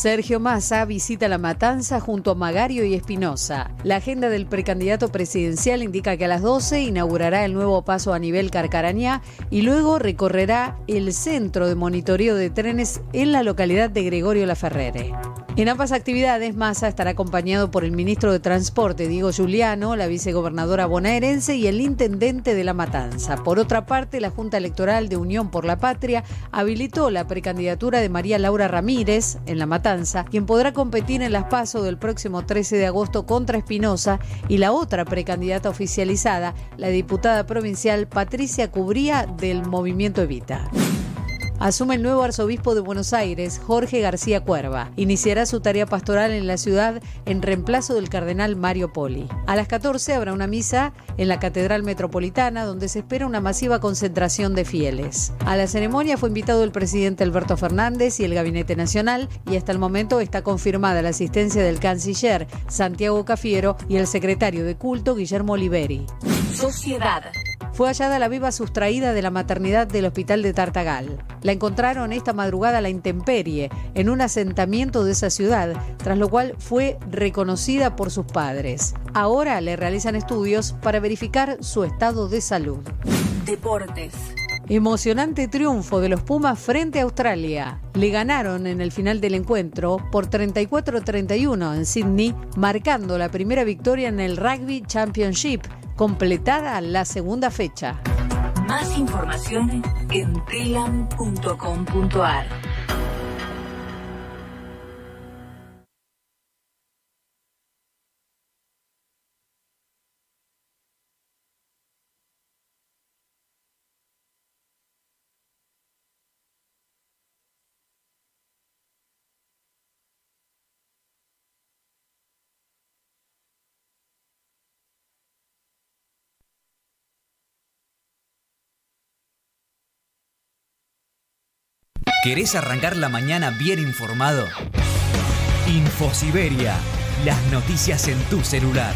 Sergio Massa visita La Matanza junto a Magario y Espinosa. La agenda del precandidato presidencial indica que a las 12 inaugurará el nuevo paso a nivel Carcarañá y luego recorrerá el centro de monitoreo de trenes en la localidad de Gregorio Laferrere. En ambas actividades, Massa estará acompañado por el ministro de Transporte, Diego Giuliano, la vicegobernadora bonaerense y el intendente de La Matanza. Por otra parte, la Junta Electoral de Unión por la Patria habilitó la precandidatura de María Laura Ramírez en La Matanza quien podrá competir en las PASO del próximo 13 de agosto contra Espinosa y la otra precandidata oficializada, la diputada provincial Patricia Cubría del Movimiento Evita asume el nuevo arzobispo de Buenos Aires, Jorge García Cuerva. Iniciará su tarea pastoral en la ciudad en reemplazo del cardenal Mario Poli. A las 14 habrá una misa en la Catedral Metropolitana donde se espera una masiva concentración de fieles. A la ceremonia fue invitado el presidente Alberto Fernández y el Gabinete Nacional y hasta el momento está confirmada la asistencia del canciller Santiago Cafiero y el secretario de culto Guillermo Oliveri. Sociedad fue hallada la viva sustraída de la maternidad del hospital de Tartagal. La encontraron esta madrugada a la intemperie, en un asentamiento de esa ciudad, tras lo cual fue reconocida por sus padres. Ahora le realizan estudios para verificar su estado de salud. Deportes. Emocionante triunfo de los Pumas frente a Australia. Le ganaron en el final del encuentro por 34-31 en Sydney, marcando la primera victoria en el Rugby Championship completada la segunda fecha. Más información en telam.com.ar. ¿Querés arrancar la mañana bien informado? InfoSiberia, las noticias en tu celular.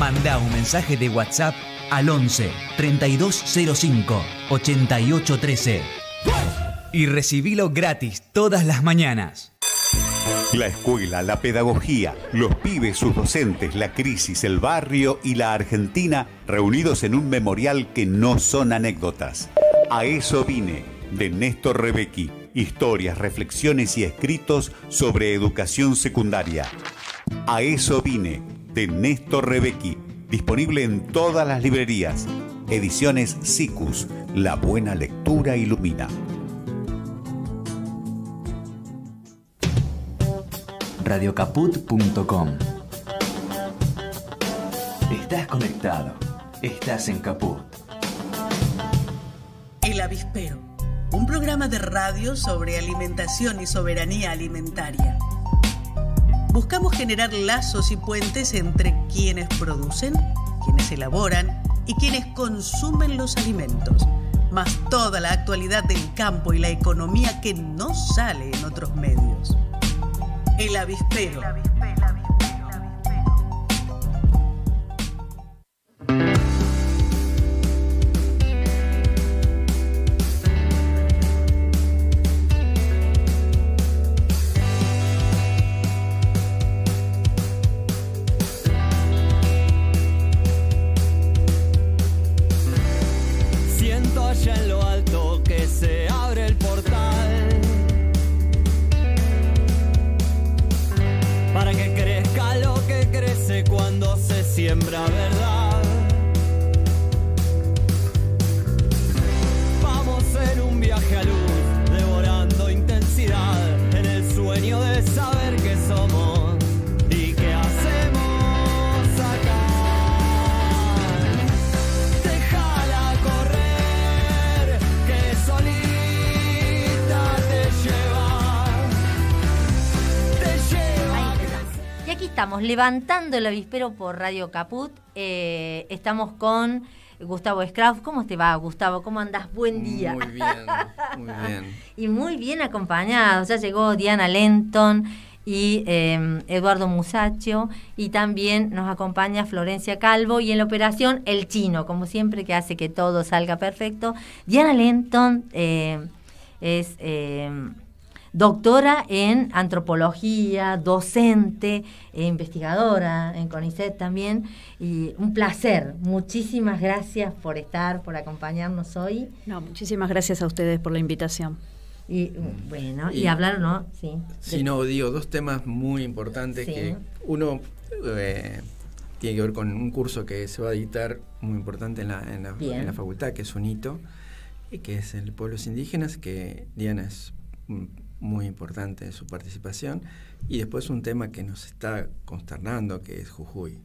Manda un mensaje de WhatsApp al 11 3205 8813 y recibilo gratis todas las mañanas. La escuela, la pedagogía, los pibes, sus docentes, la crisis, el barrio y la Argentina reunidos en un memorial que no son anécdotas. A eso vine de Néstor Rebecki. Historias, reflexiones y escritos sobre educación secundaria. A eso vine, de Néstor Rebecki. Disponible en todas las librerías. Ediciones SICUS. La buena lectura ilumina. Radiocaput.com Estás conectado. Estás en Caput. El avispero un programa de radio sobre alimentación y soberanía alimentaria. Buscamos generar lazos y puentes entre quienes producen, quienes elaboran y quienes consumen los alimentos, más toda la actualidad del campo y la economía que no sale en otros medios. El avispero. levantando el avispero por Radio Caput. Eh, estamos con Gustavo Scrauf. ¿Cómo te va, Gustavo? ¿Cómo andás? Buen día. Muy bien, muy bien. y muy bien acompañados, Ya llegó Diana Lenton y em, Eduardo Musaccio y también nos acompaña Florencia Calvo y en la operación El Chino, como siempre que hace que todo salga perfecto. Diana Lenton eh, es... Em, doctora en antropología, docente, e investigadora en CONICET también. Y un placer. Muchísimas gracias por estar, por acompañarnos hoy. No, muchísimas gracias a ustedes por la invitación. Y mm, bueno, y, hablar no, sí. Sí, no, digo, dos temas muy importantes que uno eh, tiene que ver con un curso que se va a editar muy importante en la, facultad, que es un hito, eh, que es el Pueblos Indígenas, que Diana es mm, muy importante en su participación. Y después un tema que nos está consternando, que es Jujuy,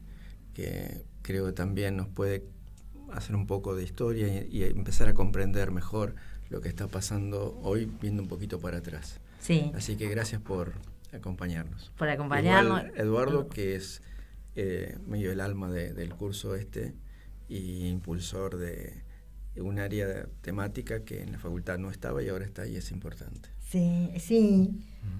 que creo que también nos puede hacer un poco de historia y, empezar a comprender mejor lo que está pasando hoy, viendo un poquito para atrás. Sí. Así que gracias por acompañarnos. Por acompañarnos. Eduardo, que es eh, medio el alma del curso este y impulsor de un área temática que en la facultad no estaba y ahora está y es importante. Sí, sí.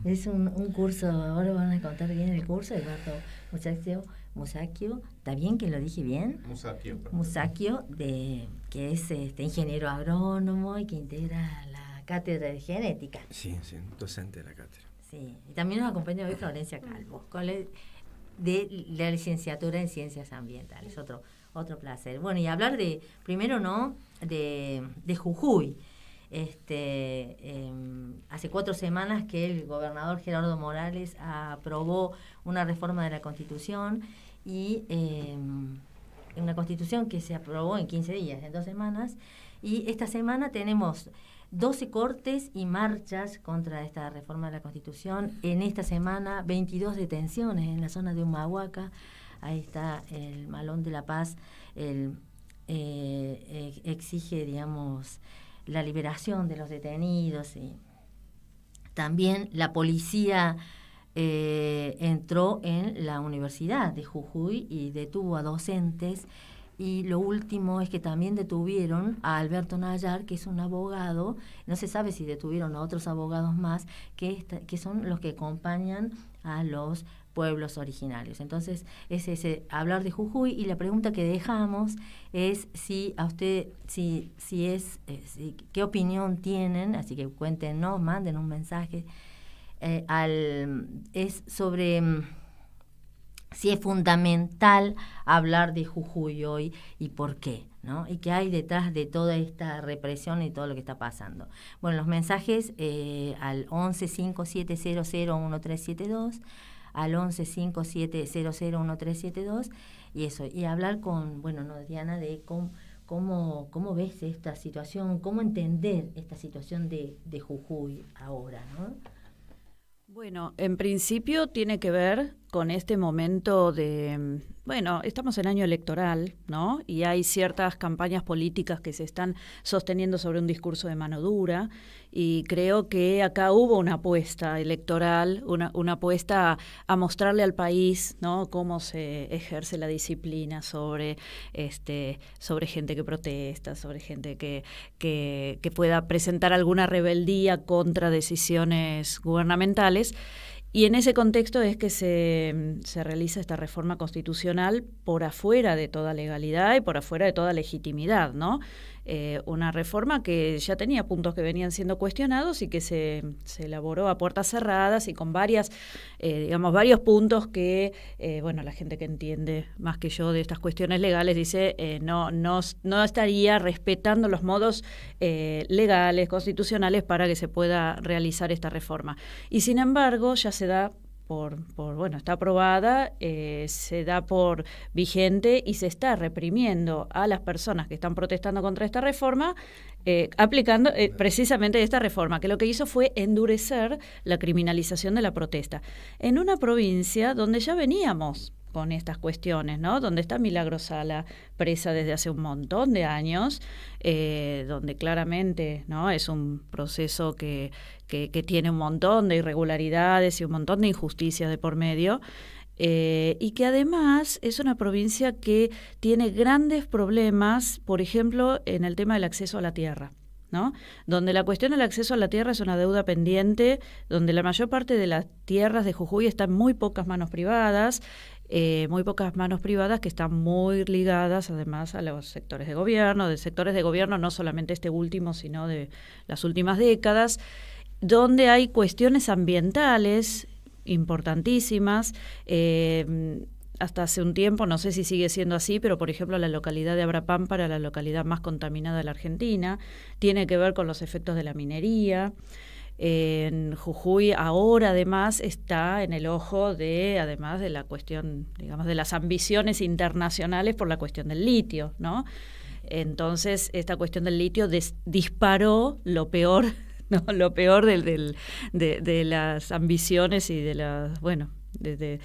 Es un, curso, ahora van a contar bien el curso, Eduardo Musacchio, Musacchio, ¿está bien que lo dije bien? Musacchio. Musacchio, de, que es este, ingeniero agrónomo y que integra la cátedra de genética. Sí, sí, docente de la cátedra. Sí, y también nos acompaña hoy Florencia Calvo, de la licenciatura en ciencias ambientales, otro, otro placer. Bueno, y hablar de, primero no, de, de Jujuy este, em, hace cuatro semanas que el gobernador Gerardo Morales aprobó una reforma de la Constitución y em, una Constitución que se aprobó en 15 días, en dos semanas. Y esta semana tenemos 12 cortes y marchas contra esta reforma de la Constitución. En esta semana, 22 detenciones en la zona de Humahuaca. Ahí está el Malón de la Paz. Eh, eh, exige, digamos, la liberación de los detenidos y también la policía eh, entró en la Universidad de Jujuy y detuvo a docentes. Y lo último es que también detuvieron a Alberto Nayar, que es un abogado, no se sabe si detuvieron a otros abogados más, que, que son los que acompañan a los pueblos originarios. Entonces, es ese hablar de Jujuy y la pregunta que dejamos es si a usted, si, si es, eh, qué opinión tienen, así que cuéntenos, manden un mensaje, eh, al, es sobre mm, si es fundamental hablar de Jujuy hoy y por qué, ¿no? Y qué hay detrás de toda esta represión y todo lo que está pasando. Bueno, los mensajes eh, al 11 5700 1372 al 1157001372 y eso, y hablar con, bueno, no, Diana, de cómo, cómo, cómo ves esta situación, cómo entender esta situación de, de Jujuy ahora, ¿no? Bueno, en principio tiene que ver con este momento de, mm, bueno, estamos en año electoral, ¿no? Y hay ciertas campañas políticas que se están sosteniendo sobre un discurso de mano dura y creo que acá hubo una apuesta electoral, una, apuesta a, mostrarle al país, ¿no? Cómo se ejerce la disciplina sobre, este, sobre gente que protesta, sobre gente que pueda presentar alguna rebeldía contra decisiones gubernamentales. Y en ese contexto es que se, realiza esta reforma constitucional por afuera de toda legalidad y por afuera de toda legitimidad, ¿no? Eh, una reforma que ya tenía puntos que venían siendo cuestionados y que se, elaboró a puertas cerradas y con varias, eh, digamos, varios puntos que, eh, bueno, la gente que entiende más que yo de estas cuestiones legales dice no, no, no estaría respetando los modos legales, constitucionales para que se pueda realizar esta reforma. Y sin embargo, ya se da por, bueno, está aprobada, eh, se da por vigente y se está reprimiendo a las personas que están protestando contra esta reforma, eh, aplicando eh, precisamente esta reforma, que lo que hizo fue endurecer la criminalización de la protesta en una provincia donde ya veníamos con estas cuestiones, ¿no? Donde está Milagro Sala presa desde hace un montón de años, eh, donde claramente, ¿no? Es un proceso que, que, tiene un montón de irregularidades y un montón de injusticias de por medio. Eh, y que además es una provincia que tiene grandes problemas, por ejemplo, en el tema del acceso a la tierra. ¿no? Donde la cuestión del acceso a la tierra es una deuda pendiente, donde la mayor parte de las tierras de Jujuy están en muy pocas manos privadas, eh, muy pocas manos privadas que están muy ligadas además a los sectores de gobierno, de sectores de gobierno no solamente este último, sino de las últimas décadas, donde hay cuestiones ambientales importantísimas. Eh, hasta hace un tiempo, no sé si sigue siendo así, pero por ejemplo la localidad de Abrapán para la localidad más contaminada de la Argentina, tiene que ver con los efectos de la minería en Jujuy ahora además está en el ojo de además de la cuestión digamos de las ambiciones internacionales por la cuestión del litio no entonces esta cuestión del litio disparó lo peor no lo peor del, de, las ambiciones y de las bueno de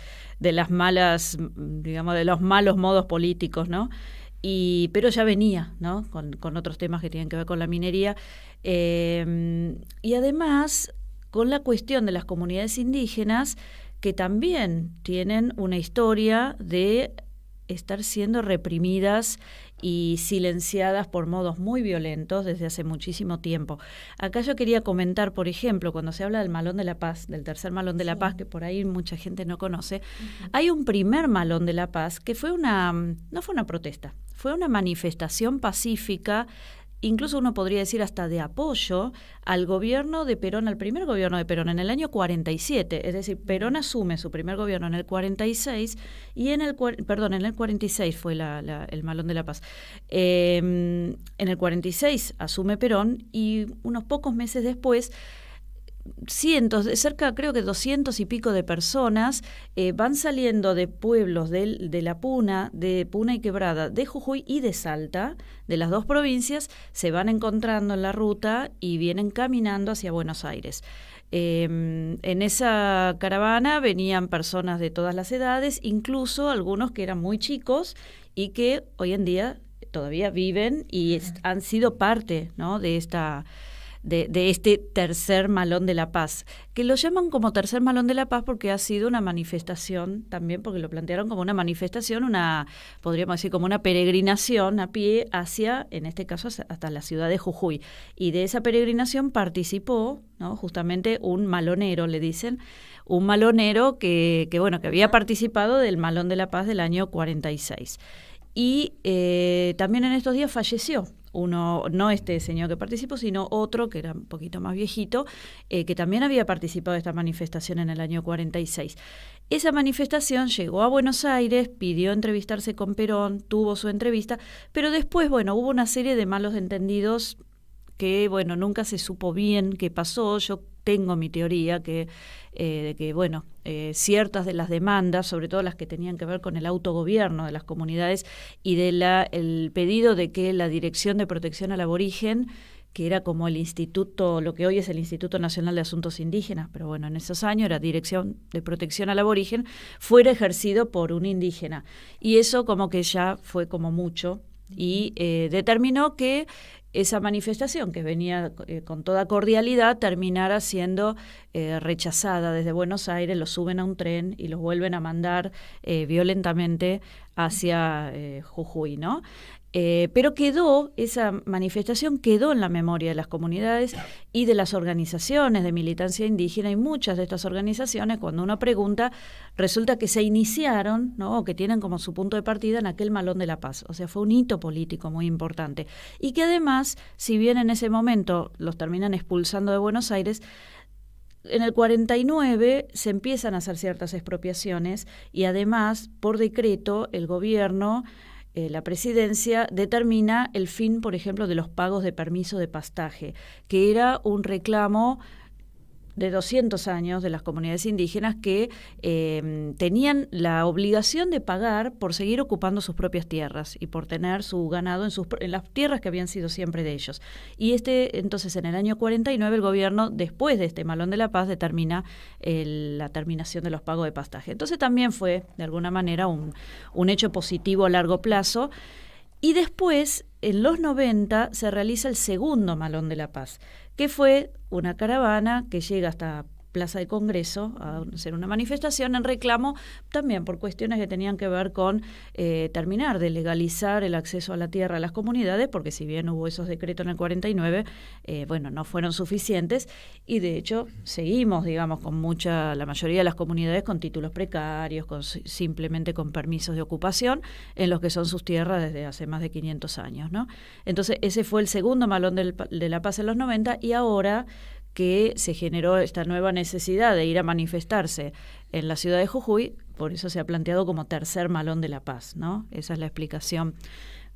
las malas digamos de los malos modos políticos no pero ya venía ¿no? con, otros temas que tienen que ver con la minería. Em, y además con la cuestión de las comunidades indígenas que también tienen una historia de estar siendo reprimidas y silenciadas por modos muy violentos desde hace muchísimo tiempo. Acá yo quería comentar, por ejemplo, cuando se habla del Malón de la Paz, del tercer Malón de la Paz, que por ahí mucha gente no conoce, hay un primer Malón de la Paz que fue una, no fue una protesta, fue una manifestación pacífica incluso uno podría decir hasta de apoyo al gobierno de Perón, al primer gobierno de Perón en el año 47, es decir, Perón asume su primer gobierno en el 46 y en el perdón, en el 46 fue el Malón de la Paz. Em, en el 46 asume Perón y unos pocos meses después cientos, de cerca creo que doscientos y pico de personas eh, van saliendo de pueblos de, de, La Puna, de Puna y Quebrada, de Jujuy y de Salta, de las dos provincias, se van encontrando en la ruta y vienen caminando hacia Buenos Aires. Em, en esa caravana venían personas de todas las edades, incluso algunos que eran muy chicos y que hoy en día todavía viven y han sido parte ¿no? de esta de, este tercer malón de la paz, que lo llaman como tercer malón de la paz porque ha sido una manifestación también, porque lo plantearon como una manifestación, una, podríamos decir, como una peregrinación a pie hacia, en este caso, hasta la ciudad de Jujuy. Y de esa peregrinación participó, ¿no? Justamente un malonero, le dicen, un malonero que, que bueno, que había participado del malón de la paz del año 46. Y eh, también en estos días falleció, uno, no este señor que participó, sino otro que era un poquito más viejito, eh, que también había participado de esta manifestación en el año 46. Esa manifestación llegó a Buenos Aires, pidió entrevistarse con Perón, tuvo su entrevista, pero después, bueno, hubo una serie de malos entendidos que, bueno, nunca se supo bien qué pasó. Yo tengo mi teoría que, eh, de que bueno, eh, ciertas de las demandas, sobre todo las que tenían que ver con el autogobierno de las comunidades y la el pedido de que la Dirección de Protección al Aborigen que era como el instituto, lo que hoy es el Instituto Nacional de Asuntos Indígenas, pero bueno, en esos años era Dirección de Protección al Aborigen, fuera ejercido por un indígena. Y eso como que ya fue como mucho y eh, determinó que esa manifestación que venía eh, con toda cordialidad terminara siendo eh, rechazada desde Buenos Aires, lo suben a un tren y los vuelven a mandar eh, violentamente hacia Jujuy, ¿no? Eh, pero quedó, esa manifestación quedó en la memoria de las comunidades y de las organizaciones de militancia indígena y muchas de estas organizaciones, cuando uno pregunta, resulta que se iniciaron, ¿no? o que tienen como su punto de partida en aquel Malón de la Paz. O sea, fue un hito político muy importante. Y que además, si bien en ese momento los terminan expulsando de Buenos Aires, en el 49 se empiezan a hacer ciertas expropiaciones y además, por decreto, el gobierno eh, la presidencia determina el fin, por ejemplo, de los pagos de permiso de pastaje, que era un reclamo de 200 años de las comunidades indígenas que em, tenían la obligación de pagar por seguir ocupando sus propias tierras y por tener su ganado en, sus, en las tierras que habían sido siempre de ellos. Y este, entonces, en el año 49, el gobierno, después de este Malón de la Paz, determina la terminación de los pagos de pastaje. Entonces, también fue, de alguna manera, un, un hecho positivo a largo plazo. Y después, en los 90, se realiza el segundo Malón de la Paz, que fue una caravana que llega hasta Plaza del Congreso a hacer una manifestación en reclamo también por cuestiones que tenían que ver con eh, terminar de legalizar el acceso a la tierra a las comunidades, porque si bien hubo esos decretos en el 49, eh, bueno, no fueron suficientes y de hecho seguimos, digamos, con mucha, la mayoría de las comunidades con títulos precarios, con, simplemente con permisos de ocupación en los que son sus tierras desde hace más de 500 años, ¿no? Entonces ese fue el segundo malón de la paz en los 90 y ahora que se generó esta nueva necesidad de ir a manifestarse en la ciudad de Jujuy, por eso se ha planteado como tercer malón de la paz, ¿no? Esa es la explicación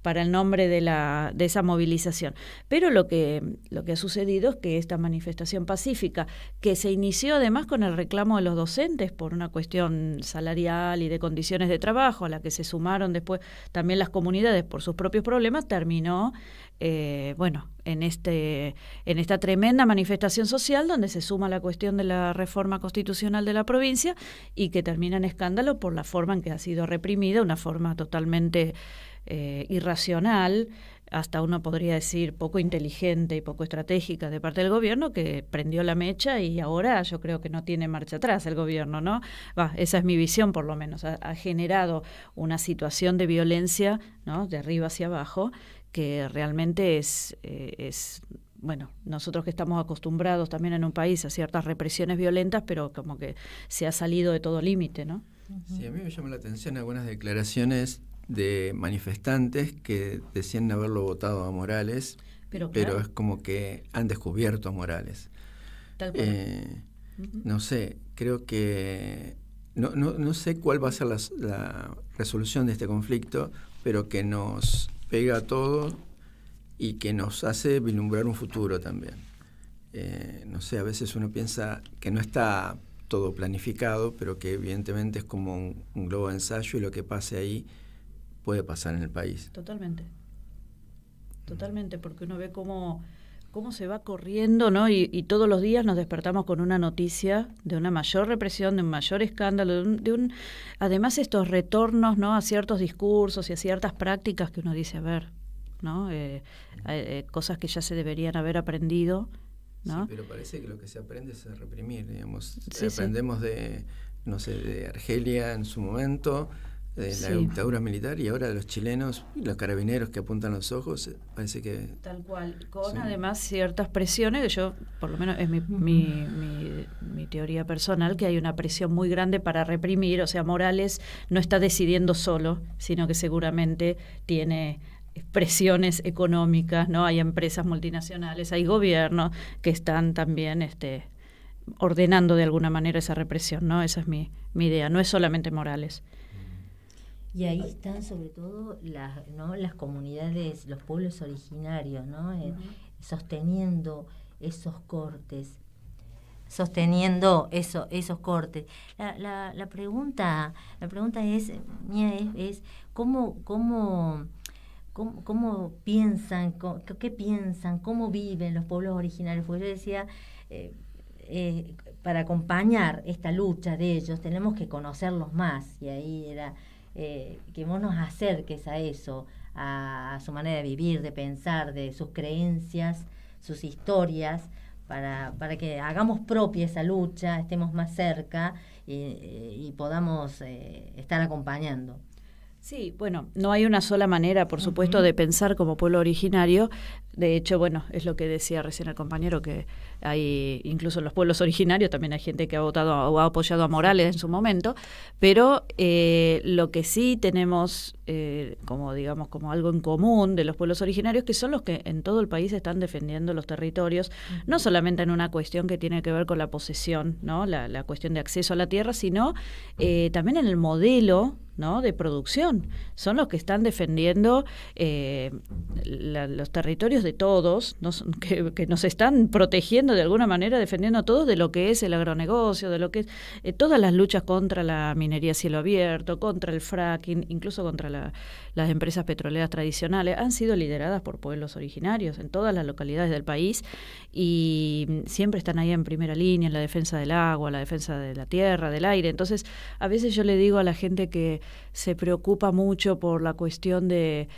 para el nombre de, la, de esa movilización. Pero lo que, lo que ha sucedido es que esta manifestación pacífica, que se inició además con el reclamo de los docentes por una cuestión salarial y de condiciones de trabajo, a la que se sumaron después también las comunidades por sus propios problemas, terminó eh, bueno, en, este, en esta tremenda manifestación social donde se suma la cuestión de la reforma constitucional de la provincia y que termina en escándalo por la forma en que ha sido reprimida, una forma totalmente eh, irracional, hasta uno podría decir poco inteligente y poco estratégica de parte del gobierno que prendió la mecha y ahora yo creo que no tiene marcha atrás el gobierno, ¿no? esa es mi visión por lo menos. Ha, generado una situación de violencia, ¿no? De arriba hacia abajo que realmente es, eh, es bueno, nosotros que estamos acostumbrados también en un país a ciertas represiones violentas, pero como que se ha salido de todo límite, ¿no? Sí, a mí me llama la atención algunas declaraciones de manifestantes que decían haberlo votado a Morales, pero, es como que han descubierto a Morales. Eh, no sé, creo que... No, sé cuál va a ser la, resolución de este conflicto, pero que nos pega a todos y que nos hace vislumbrar un futuro también. Eh, no sé, a veces uno piensa que no está todo planificado, pero que evidentemente es como un, un globo de ensayo y lo que pase ahí puede pasar en el país. Totalmente. Totalmente, porque uno ve cómo, cómo se va corriendo, ¿no? Y, todos los días nos despertamos con una noticia de una mayor represión, de un mayor escándalo, de un, además estos retornos, ¿no? A ciertos discursos y a ciertas prácticas que uno dice, a ver, ¿no? Eh, eh, eh, cosas que ya se deberían haber aprendido, ¿no? Sí, pero parece que lo que se aprende es reprimir, digamos. Aprendemos de, no sé, de Argelia en su momento, de la dictadura militar y ahora de los chilenos, los carabineros que apuntan los ojos, eh, parece que... Tal cual, con además ciertas presiones, que yo, por lo menos es mi, mi, teoría personal, que hay una presión muy grande para reprimir, o sea, Morales no está decidiendo solo, sino que seguramente tiene presiones económicas, ¿no? Hay empresas multinacionales, hay gobiernos que están también... este ordenando de alguna manera esa represión, ¿no? Esa es mi idea, no es solamente Morales. Y ahí están sobre todo las, ¿no? las comunidades, los pueblos originarios, ¿no? Eh, sosteniendo esos cortes, sosteniendo eso, esos cortes. La, pregunta, la pregunta es, mía es, ¿cómo, cómo, cómo, piensan, qué piensan, cómo viven los pueblos originarios? Porque yo decía, eh, eh, para acompañar esta lucha de ellos tenemos que conocerlos más, y ahí era eh, que vos nos acerques a eso, a, su manera de vivir, de pensar, de sus creencias, sus historias, para, que hagamos propia esa lucha, estemos más cerca y, podamos eh, estar acompañando. Sí, bueno, no hay una sola manera, por supuesto, de pensar como pueblo originario. De hecho, bueno, es lo que decía recién el compañero, que hay, incluso en los pueblos originarios también hay gente que ha votado o ha apoyado a Morales en su momento, pero eh, lo que sí tenemos eh, como, digamos, como algo en común de los pueblos originarios, que son los que en todo el país están defendiendo los territorios, no solamente en una cuestión que tiene que ver con la posesión, ¿no? la, cuestión de acceso a la tierra, sino eh, también en el modelo ¿no? de producción. Son los que están defendiendo los territorios de todos, que, nos están protegiendo de alguna manera, defendiendo a todos de lo que es el agronegocio, de lo que es eh, todas las luchas contra la minería cielo abierto, contra el fracking, incluso contra las empresas petroleras tradicionales, han sido lideradas por pueblos originarios en todas las localidades del país y siempre están ahí en primera línea, en la defensa del agua, la defensa de la tierra, del aire. Entonces, a veces yo le digo a la gente que se preocupa mucho por la cuestión de,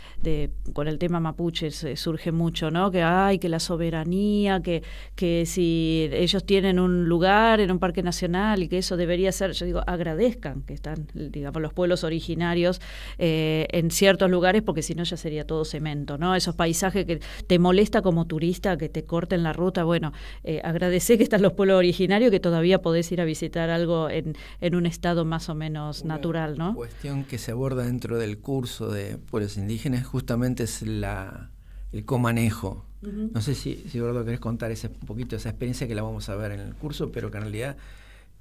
con el tema mapuche, se surge mucho ¿no? Que hay que la soberanía, que, que si ellos tienen un lugar en un parque nacional y que eso debería ser, yo digo, agradezcan que están, digamos, los pueblos originarios eh, en ciertos lugares, porque si no ya sería todo cemento, ¿no? Esos paisajes que te molesta como turista, que te corten la ruta, bueno, eh, agradecer que están los pueblos originarios, que todavía podés ir a visitar algo en, un estado más o menos natural, ¿no? Cuestión que se aborda dentro del curso de pueblos indígenas justamente es la el comanejo. No sé si, si Gordo querés contar ese, un poquito esa experiencia que la vamos a ver en el curso, pero que en realidad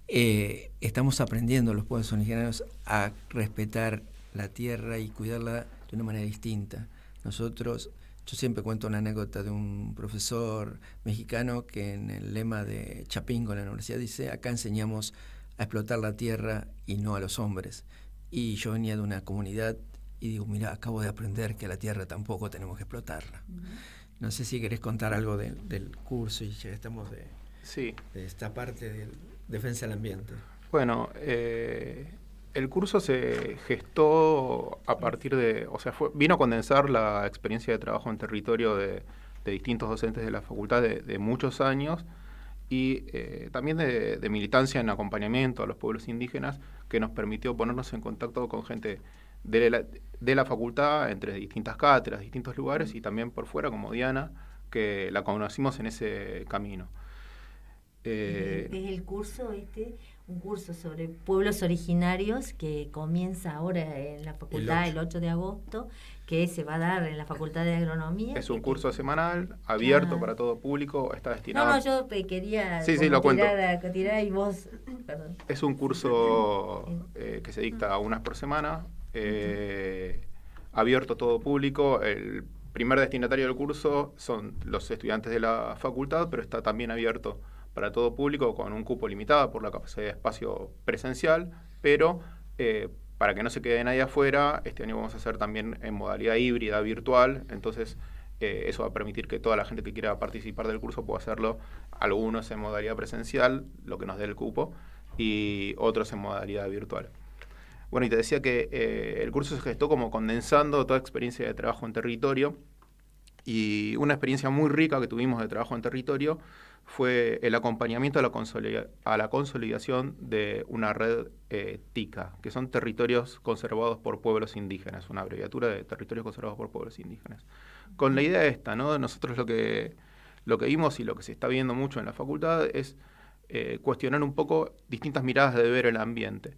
eh, estamos aprendiendo los pueblos originarios a respetar la tierra y cuidarla de una manera distinta. Nosotros, yo siempre cuento una anécdota de un profesor mexicano que en el lema de Chapingo en la universidad dice, acá enseñamos a explotar la tierra y no a los hombres. Y yo venía de una comunidad y digo, mira, acabo de aprender que la Tierra tampoco tenemos que explotarla. No sé si querés contar algo del curso y ya estamos de, sí. esta parte de defensa del ambiente. Bueno, eh, el curso se gestó a partir de, o sea, vino a condensar la experiencia de trabajo en territorio de, distintos docentes de la facultad de, muchos años y eh, también de, de militancia en acompañamiento a los pueblos indígenas que nos permitió ponernos en contacto con gente de la, de la facultad, entre distintas cátedras, distintos lugares y también por fuera, como Diana, que la conocimos en ese camino. Eh, es el curso este, un curso sobre pueblos originarios que comienza ahora en la facultad el 8, de agosto, que se va a dar en la facultad de agronomía. Es un curso semanal, abierto para todo público, está destinado... No, no, yo quería sí, sí, lo cuento. y vos... Es un curso eh, que se dicta unas por semana, eh, abierto a todo público. El primer destinatario del curso son los estudiantes de la facultad, pero está también abierto para todo público con un cupo limitado por la capacidad de espacio presencial, pero eh, para que no se quede nadie afuera, este año vamos a hacer también en modalidad híbrida virtual, entonces eh, eso va a permitir que toda la gente que quiera participar del curso pueda hacerlo, algunos en modalidad presencial, lo que nos dé el cupo, y otros en modalidad virtual. Bueno, y te decía que eh, el curso se gestó como condensando toda experiencia de trabajo en territorio y una experiencia muy rica que tuvimos de trabajo en territorio fue el acompañamiento a la, consolidación de una red eh, TICA, que son territorios conservados por pueblos indígenas, una abreviatura de territorios conservados por pueblos indígenas. Con la idea esta, ¿no? Nosotros lo que, lo que vimos y lo que se está viendo mucho en la facultad es eh, cuestionar un poco distintas miradas de ver el ambiente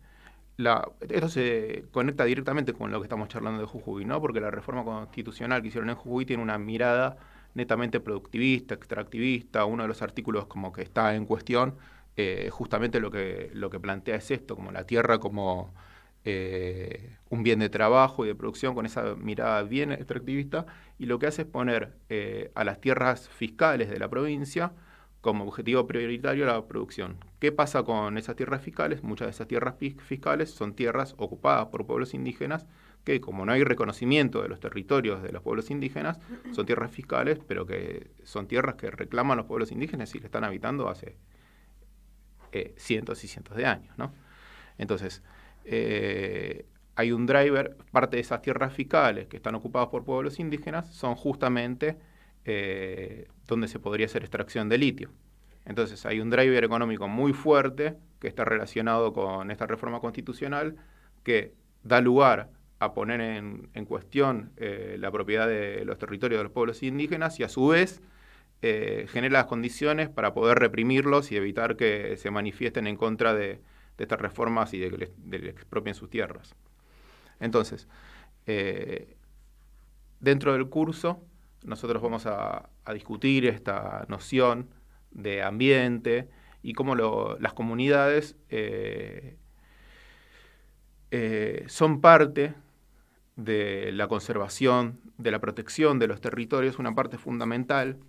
la, esto se conecta directamente con lo que estamos charlando de Jujuy, ¿no? Porque la reforma constitucional que hicieron en Jujuy tiene una mirada netamente productivista, extractivista. Uno de los artículos como que está en cuestión, eh, justamente lo que, lo que plantea es esto, como la tierra como eh, un bien de trabajo y de producción con esa mirada bien extractivista. Y lo que hace es poner eh, a las tierras fiscales de la provincia como objetivo prioritario la producción. ¿Qué pasa con esas tierras fiscales? Muchas de esas tierras fiscales son tierras ocupadas por pueblos indígenas que como no hay reconocimiento de los territorios de los pueblos indígenas, son tierras fiscales, pero que son tierras que reclaman los pueblos indígenas y que están habitando hace eh, cientos y cientos de años. Entonces, eh, hay un driver, parte de esas tierras fiscales que están ocupadas por pueblos indígenas son justamente eh, donde se podría hacer extracción de litio. Entonces hay un driver económico muy fuerte que está relacionado con esta reforma constitucional que da lugar a poner en, cuestión eh, la propiedad de los territorios de los pueblos indígenas y a su vez eh, genera las condiciones para poder reprimirlos y evitar que se manifiesten en contra de, estas reformas y de que les, expropien sus tierras. Entonces, dentro del curso nosotros vamos a, discutir esta noción de ambiente y cómo las comunidades eh, eh, son parte de la conservación, de la protección de los territorios, una parte fundamental,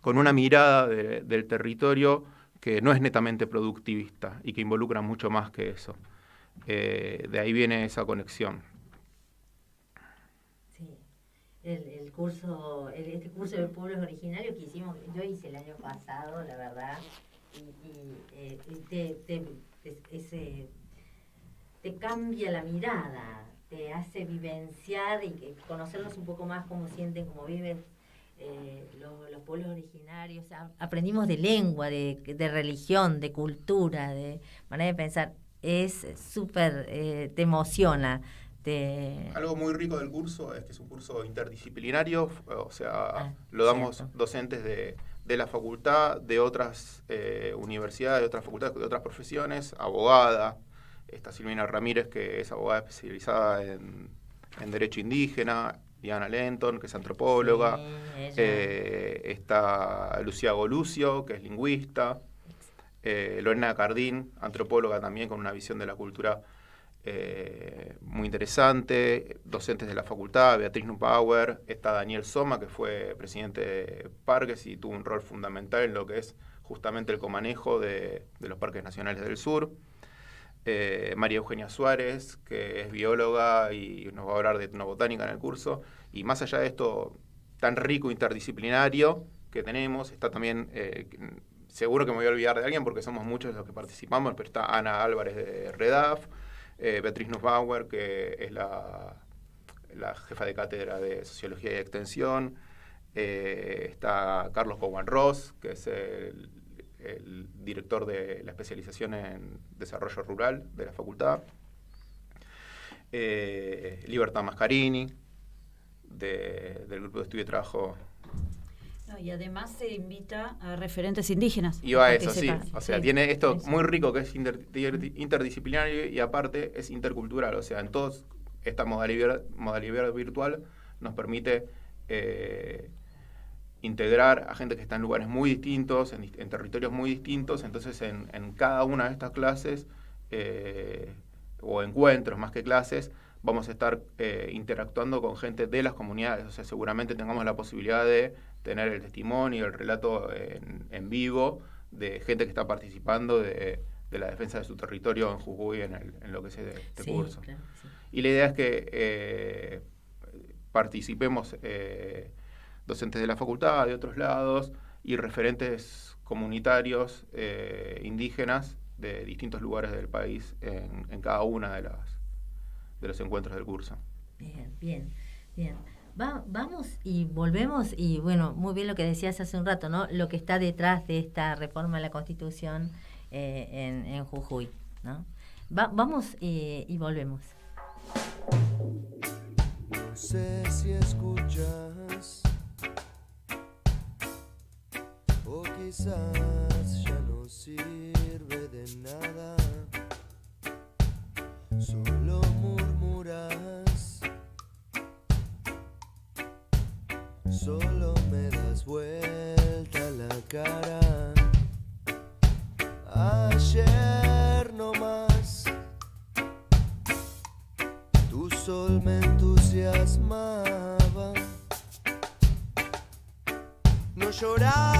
con una mirada del territorio que no es netamente productivista y que involucra mucho más que eso. Eh, de ahí viene esa conexión el, curso, este curso de pueblos originarios que hicimos, yo hice el año pasado, la verdad, y, eh, te, cambia la mirada, te hace vivenciar y conocernos un poco más, cómo sienten, cómo viven eh, los, pueblos originarios. Aprendimos de lengua, de, religión, de cultura, de manera de pensar. Es súper, eh, te emociona este, Algo muy rico del curso es que es un curso interdisciplinario, o sea, ah, lo damos docentes de, la facultad, de otras eh, universidades, de otras facultades, de otras profesiones, abogada, está Silvina Ramírez, que es abogada especializada en, Derecho Indígena, Diana Lenton, que es antropóloga, eh, está Lucía Golucio, que es lingüista, eh, Lorena Cardín, antropóloga también con una visión de la cultura eh, muy interesante, docentes de la facultad, Beatriz Nupauer, está Daniel Soma, que fue presidente de Parques y tuvo un rol fundamental en lo que es justamente el comanejo de, los Parques Nacionales del Sur. Eh, María Eugenia Suárez, que es bióloga y nos va a hablar de etnobotánica en el curso. Y más allá de esto tan rico interdisciplinario que tenemos, está también, eh, seguro que me voy a olvidar de alguien porque somos muchos los que participamos, pero está Ana Álvarez de REDAF, eh, Beatriz Nussbauer, que es la, jefa de cátedra de Sociología y Extensión. Eh, está Carlos Cowan Ross, que es el, director de la especialización en desarrollo rural de la facultad. Eh, Libertad Mascarini, del grupo de estudio y trabajo y además se invita a referentes indígenas. Iba a eso, sí. O sea, tiene esto muy rico que es interdisciplinario y aparte es intercultural. O sea, en todos esta modalidad, modalidad virtual nos permite eh, integrar a gente que está en lugares muy distintos, en, territorios muy distintos. Entonces, en, cada una de estas clases, eh, o encuentros más que clases, vamos a estar eh, interactuando con gente de las comunidades. O sea, seguramente tengamos la posibilidad de tener el testimonio, el relato en, vivo de gente que está participando de, la defensa de su territorio en Jujuy, en, lo que es este curso. Y la idea es que eh, participemos eh, docentes de la facultad, de otros lados, y referentes comunitarios eh, indígenas de distintos lugares del país en, cada una de las de los encuentros del curso. Bien, bien, bien vamos y volvemos y bueno, muy bien lo que decías hace un rato, ¿no? Lo que está detrás de esta reforma de la Constitución eh, en, Jujuy, ¿no? vamos eh, y volvemos. No sé si escuchas o quizás ya no sirve de nada. Soy cara. Ayer no más, tu sol me entusiasmaba. No llorar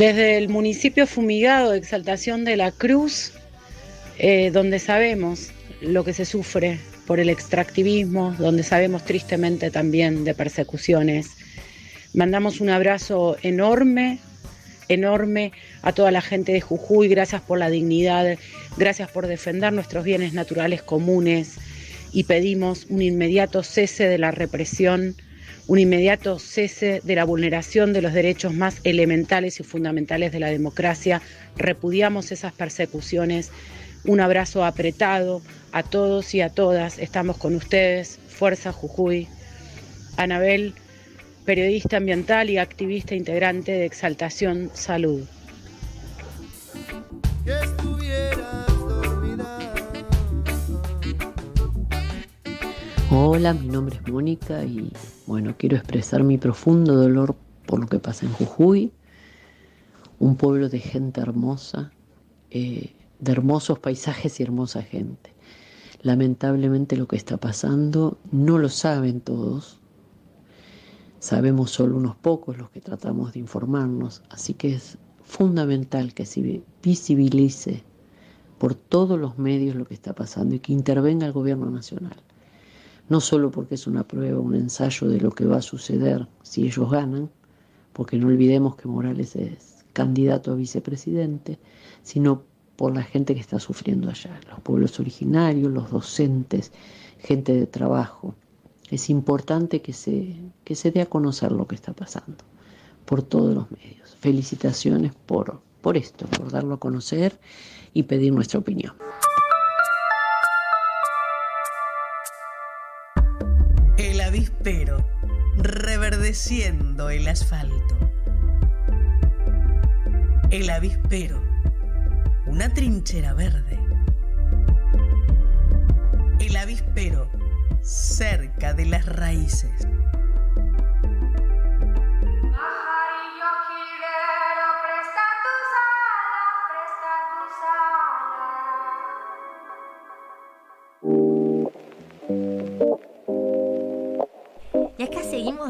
Desde el municipio fumigado de Exaltación de la Cruz, eh, donde sabemos lo que se sufre por el extractivismo, donde sabemos tristemente también de persecuciones. Mandamos un abrazo enorme, enorme a toda la gente de Jujuy, gracias por la dignidad, gracias por defender nuestros bienes naturales comunes y pedimos un inmediato cese de la represión un inmediato cese de la vulneración de los derechos más elementales y fundamentales de la democracia. Repudiamos esas persecuciones. Un abrazo apretado a todos y a todas. Estamos con ustedes. Fuerza Jujuy. Anabel, periodista ambiental y activista integrante de Exaltación Salud. Hola, mi nombre es Mónica y bueno, quiero expresar mi profundo dolor por lo que pasa en Jujuy, un pueblo de gente hermosa, eh, de hermosos paisajes y hermosa gente. Lamentablemente lo que está pasando no lo saben todos. Sabemos solo unos pocos los que tratamos de informarnos, así que es fundamental que se visibilice por todos los medios lo que está pasando y que intervenga el gobierno nacional no solo porque es una prueba, un ensayo de lo que va a suceder si ellos ganan, porque no olvidemos que Morales es candidato a vicepresidente, sino por la gente que está sufriendo allá, los pueblos originarios, los docentes, gente de trabajo. Es importante que se, se dé a conocer lo que está pasando por todos los medios. Felicitaciones por, por esto, por darlo a conocer y pedir nuestra opinión. avispero reverdeciendo el asfalto. El avispero, una trinchera verde. El avispero, cerca de las raíces.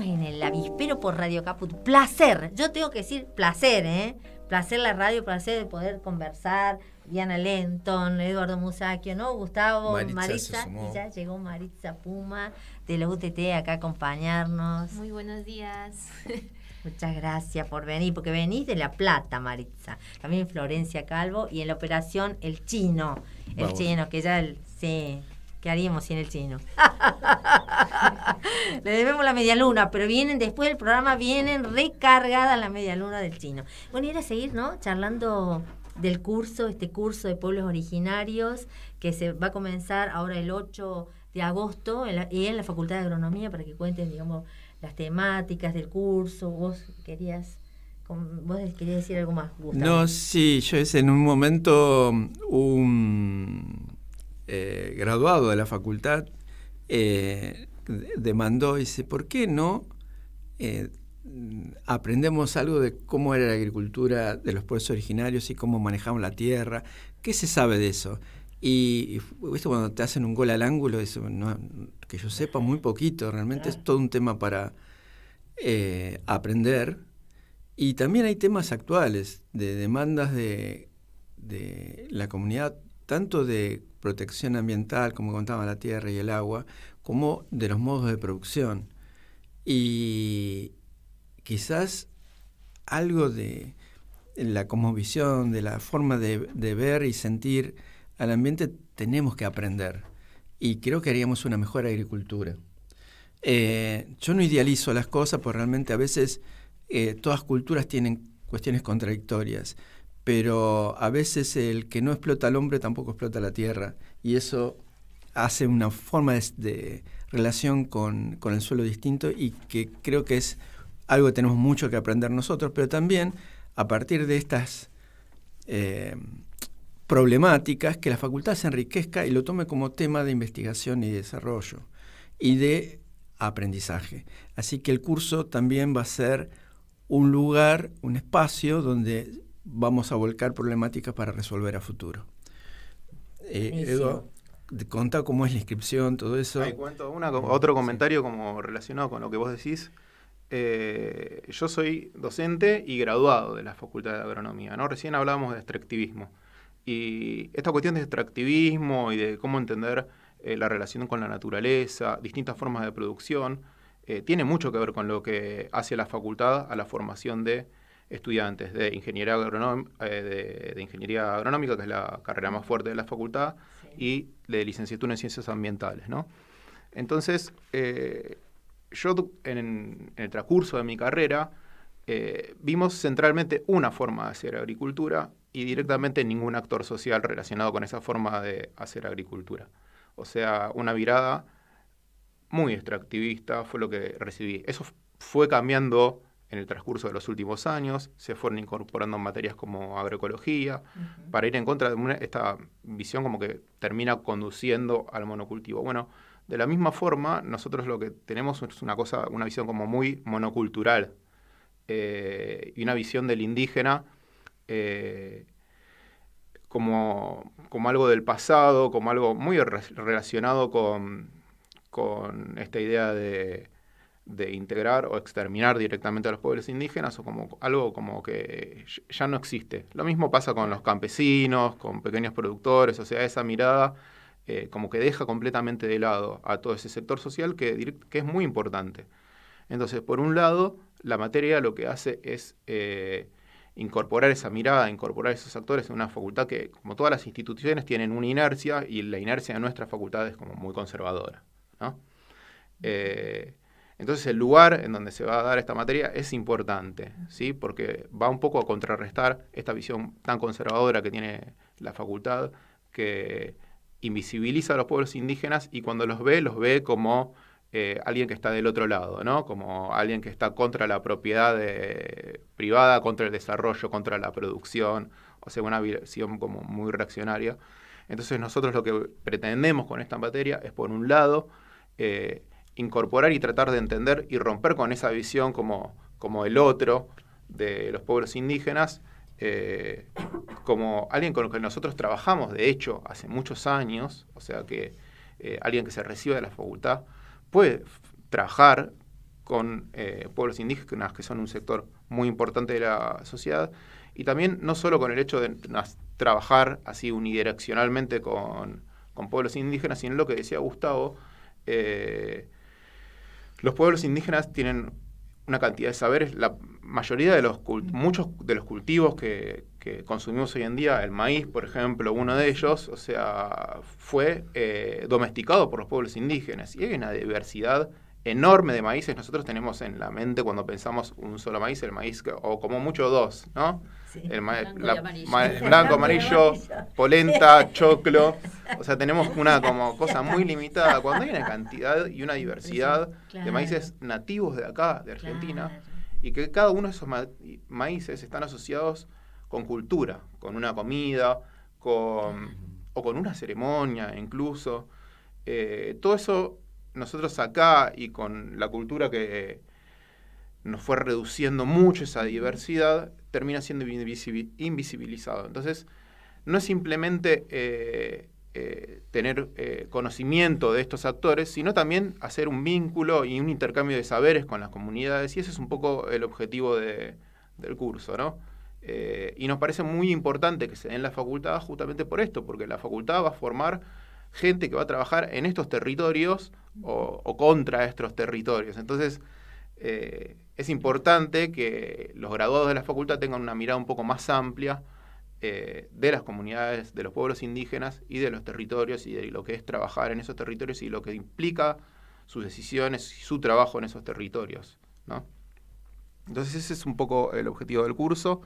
en el avispero por Radio Caput. Placer, yo tengo que decir placer, ¿eh? Placer la radio, placer de poder conversar. Diana Lenton, Eduardo Musacchio, ¿no? Gustavo, Maritza, y ya llegó Maritza Puma de la UTT acá a acompañarnos. Muy buenos días. Muchas gracias por venir, porque venís de La Plata, Maritza. También Florencia Calvo y en la operación El Chino. El Chino, que ya el, sí, ¿Qué haríamos sin el chino? Le debemos la media luna, pero vienen después del programa, vienen recargadas la media luna del chino. Bueno, ir a seguir, ¿no? Charlando del curso, este curso de pueblos originarios, que se va a comenzar ahora el 8 de agosto y en la Facultad de Agronomía, para que cuenten, digamos, las temáticas del curso. Vos querías vos querías decir algo más, Gustavo. No, sí, yo es en un momento un eh, graduado de la facultad, eh, demandó demandó, dice, ¿por qué no eh, aprendemos algo de cómo era la agricultura de los pueblos originarios y cómo manejaban la tierra? ¿Qué se sabe de eso? Y, cuando te hacen un gol al ángulo, que yo sepa muy poquito, realmente es todo un tema para aprender. Y también hay temas actuales de demandas de la comunidad tanto de protección ambiental, como contaba la tierra y el agua, como de los modos de producción. Y quizás algo de la cosmovisión, de la forma de, ver y sentir al ambiente, tenemos que aprender. Y creo que haríamos una mejor agricultura. Eh, yo no idealizo las cosas, porque realmente a veces eh, todas culturas tienen cuestiones contradictorias pero a veces el que no explota al hombre tampoco explota la tierra, y eso hace una forma de, relación con, el suelo distinto y que creo que es algo que tenemos mucho que aprender nosotros, pero también a partir de estas eh, problemáticas, que la facultad se enriquezca y lo tome como tema de investigación y desarrollo y de aprendizaje. Así que el curso también va a ser un lugar, un espacio donde vamos a volcar problemáticas para resolver a futuro. Eh, contá cómo es la inscripción, todo eso. Ay, cuento otro comentario como relacionado con lo que vos decís. Eh, yo soy docente y graduado de la Facultad de Agronomía, ¿no? Recién hablábamos de extractivismo. Y esta cuestión de extractivismo y de cómo entender eh, la relación con la naturaleza, distintas formas de producción, eh, tiene mucho que ver con lo que hace la facultad a la formación de estudiantes de ingeniería, eh, de, ingeniería agronómica, que es la carrera más fuerte de la facultad, y de licenciatura en ciencias ambientales. Entonces, eh, yo en, el transcurso de mi carrera eh, vimos centralmente una forma de hacer agricultura y directamente ningún actor social relacionado con esa forma de hacer agricultura. O sea, una virada muy extractivista fue lo que recibí. Eso fue cambiando en el transcurso de los últimos años, se fueron incorporando materias como agroecología, para ir en contra de esta visión como que termina conduciendo al monocultivo. Bueno, de la misma forma, nosotros lo que tenemos es una cosa, una visión como muy monocultural eh, y una visión del indígena eh, como, como algo del pasado, como algo muy relacionado con esta idea de de integrar o exterminar directamente a los pueblos indígenas o como algo como que ya no existe. Lo mismo pasa con los campesinos, con pequeños productores, o sea, esa mirada eh, como que deja completamente de lado a todo ese sector social que, que, es muy importante. Entonces, por un lado, la materia lo que hace es eh, incorporar esa mirada, incorporar esos actores en una facultad que, como todas las instituciones, tienen una inercia y la inercia de nuestra facultad es como muy conservadora. ¿no? Eh, entonces el lugar en donde se va a dar esta materia es importante, ¿sí? porque va un poco a contrarrestar esta visión tan conservadora que tiene la facultad, que invisibiliza a los pueblos indígenas y cuando los ve, los ve como eh, alguien que está del otro lado, ¿no? como alguien que está contra la propiedad eh, privada, contra el desarrollo, contra la producción, o sea, una visión como muy reaccionaria. Entonces nosotros lo que pretendemos con esta materia es, por un lado, eh, incorporar y tratar de entender y romper con esa visión como, como el otro de los pueblos indígenas, eh, como alguien con el que nosotros trabajamos, de hecho, hace muchos años, o sea que eh, alguien que se reciba de la facultad puede trabajar con eh, pueblos indígenas, que son un sector muy importante de la sociedad, y también no solo con el hecho de trabajar así unidireccionalmente con, pueblos indígenas, sino lo que decía Gustavo, los pueblos indígenas tienen una cantidad de saberes, la mayoría de los muchos de los cultivos que, consumimos hoy en día, el maíz, por ejemplo, uno de ellos, o sea, fue eh, domesticado por los pueblos indígenas y hay una diversidad enorme de maíces nosotros tenemos en la mente cuando pensamos un solo maíz, el maíz, o como mucho dos, ¿no? blanco, amarillo. polenta, choclo. O sea, tenemos una como cosa muy limitada. Cuando hay una cantidad y una diversidad de maíces nativos de acá, de Argentina, y que cada uno de esos maíces están asociados con cultura, con una comida, con, o con una ceremonia incluso. Eh, todo eso nosotros acá y con la cultura que nos fue reduciendo mucho esa diversidad, termina siendo invisibilizado. Entonces, no es simplemente eh, eh, tener eh, conocimiento de estos actores, sino también hacer un vínculo y un intercambio de saberes con las comunidades, y ese es un poco el objetivo del curso, ¿no? y nos parece muy importante que se den en la facultad justamente por esto, porque la facultad va a formar gente que va a trabajar en estos territorios o, contra estos territorios. Entonces, eh, es importante que los graduados de la facultad tengan una mirada un poco más amplia eh, de las comunidades, de los pueblos indígenas y de los territorios y de lo que es trabajar en esos territorios y lo que implica sus decisiones y su trabajo en esos territorios. Entonces ese es un poco el objetivo del curso.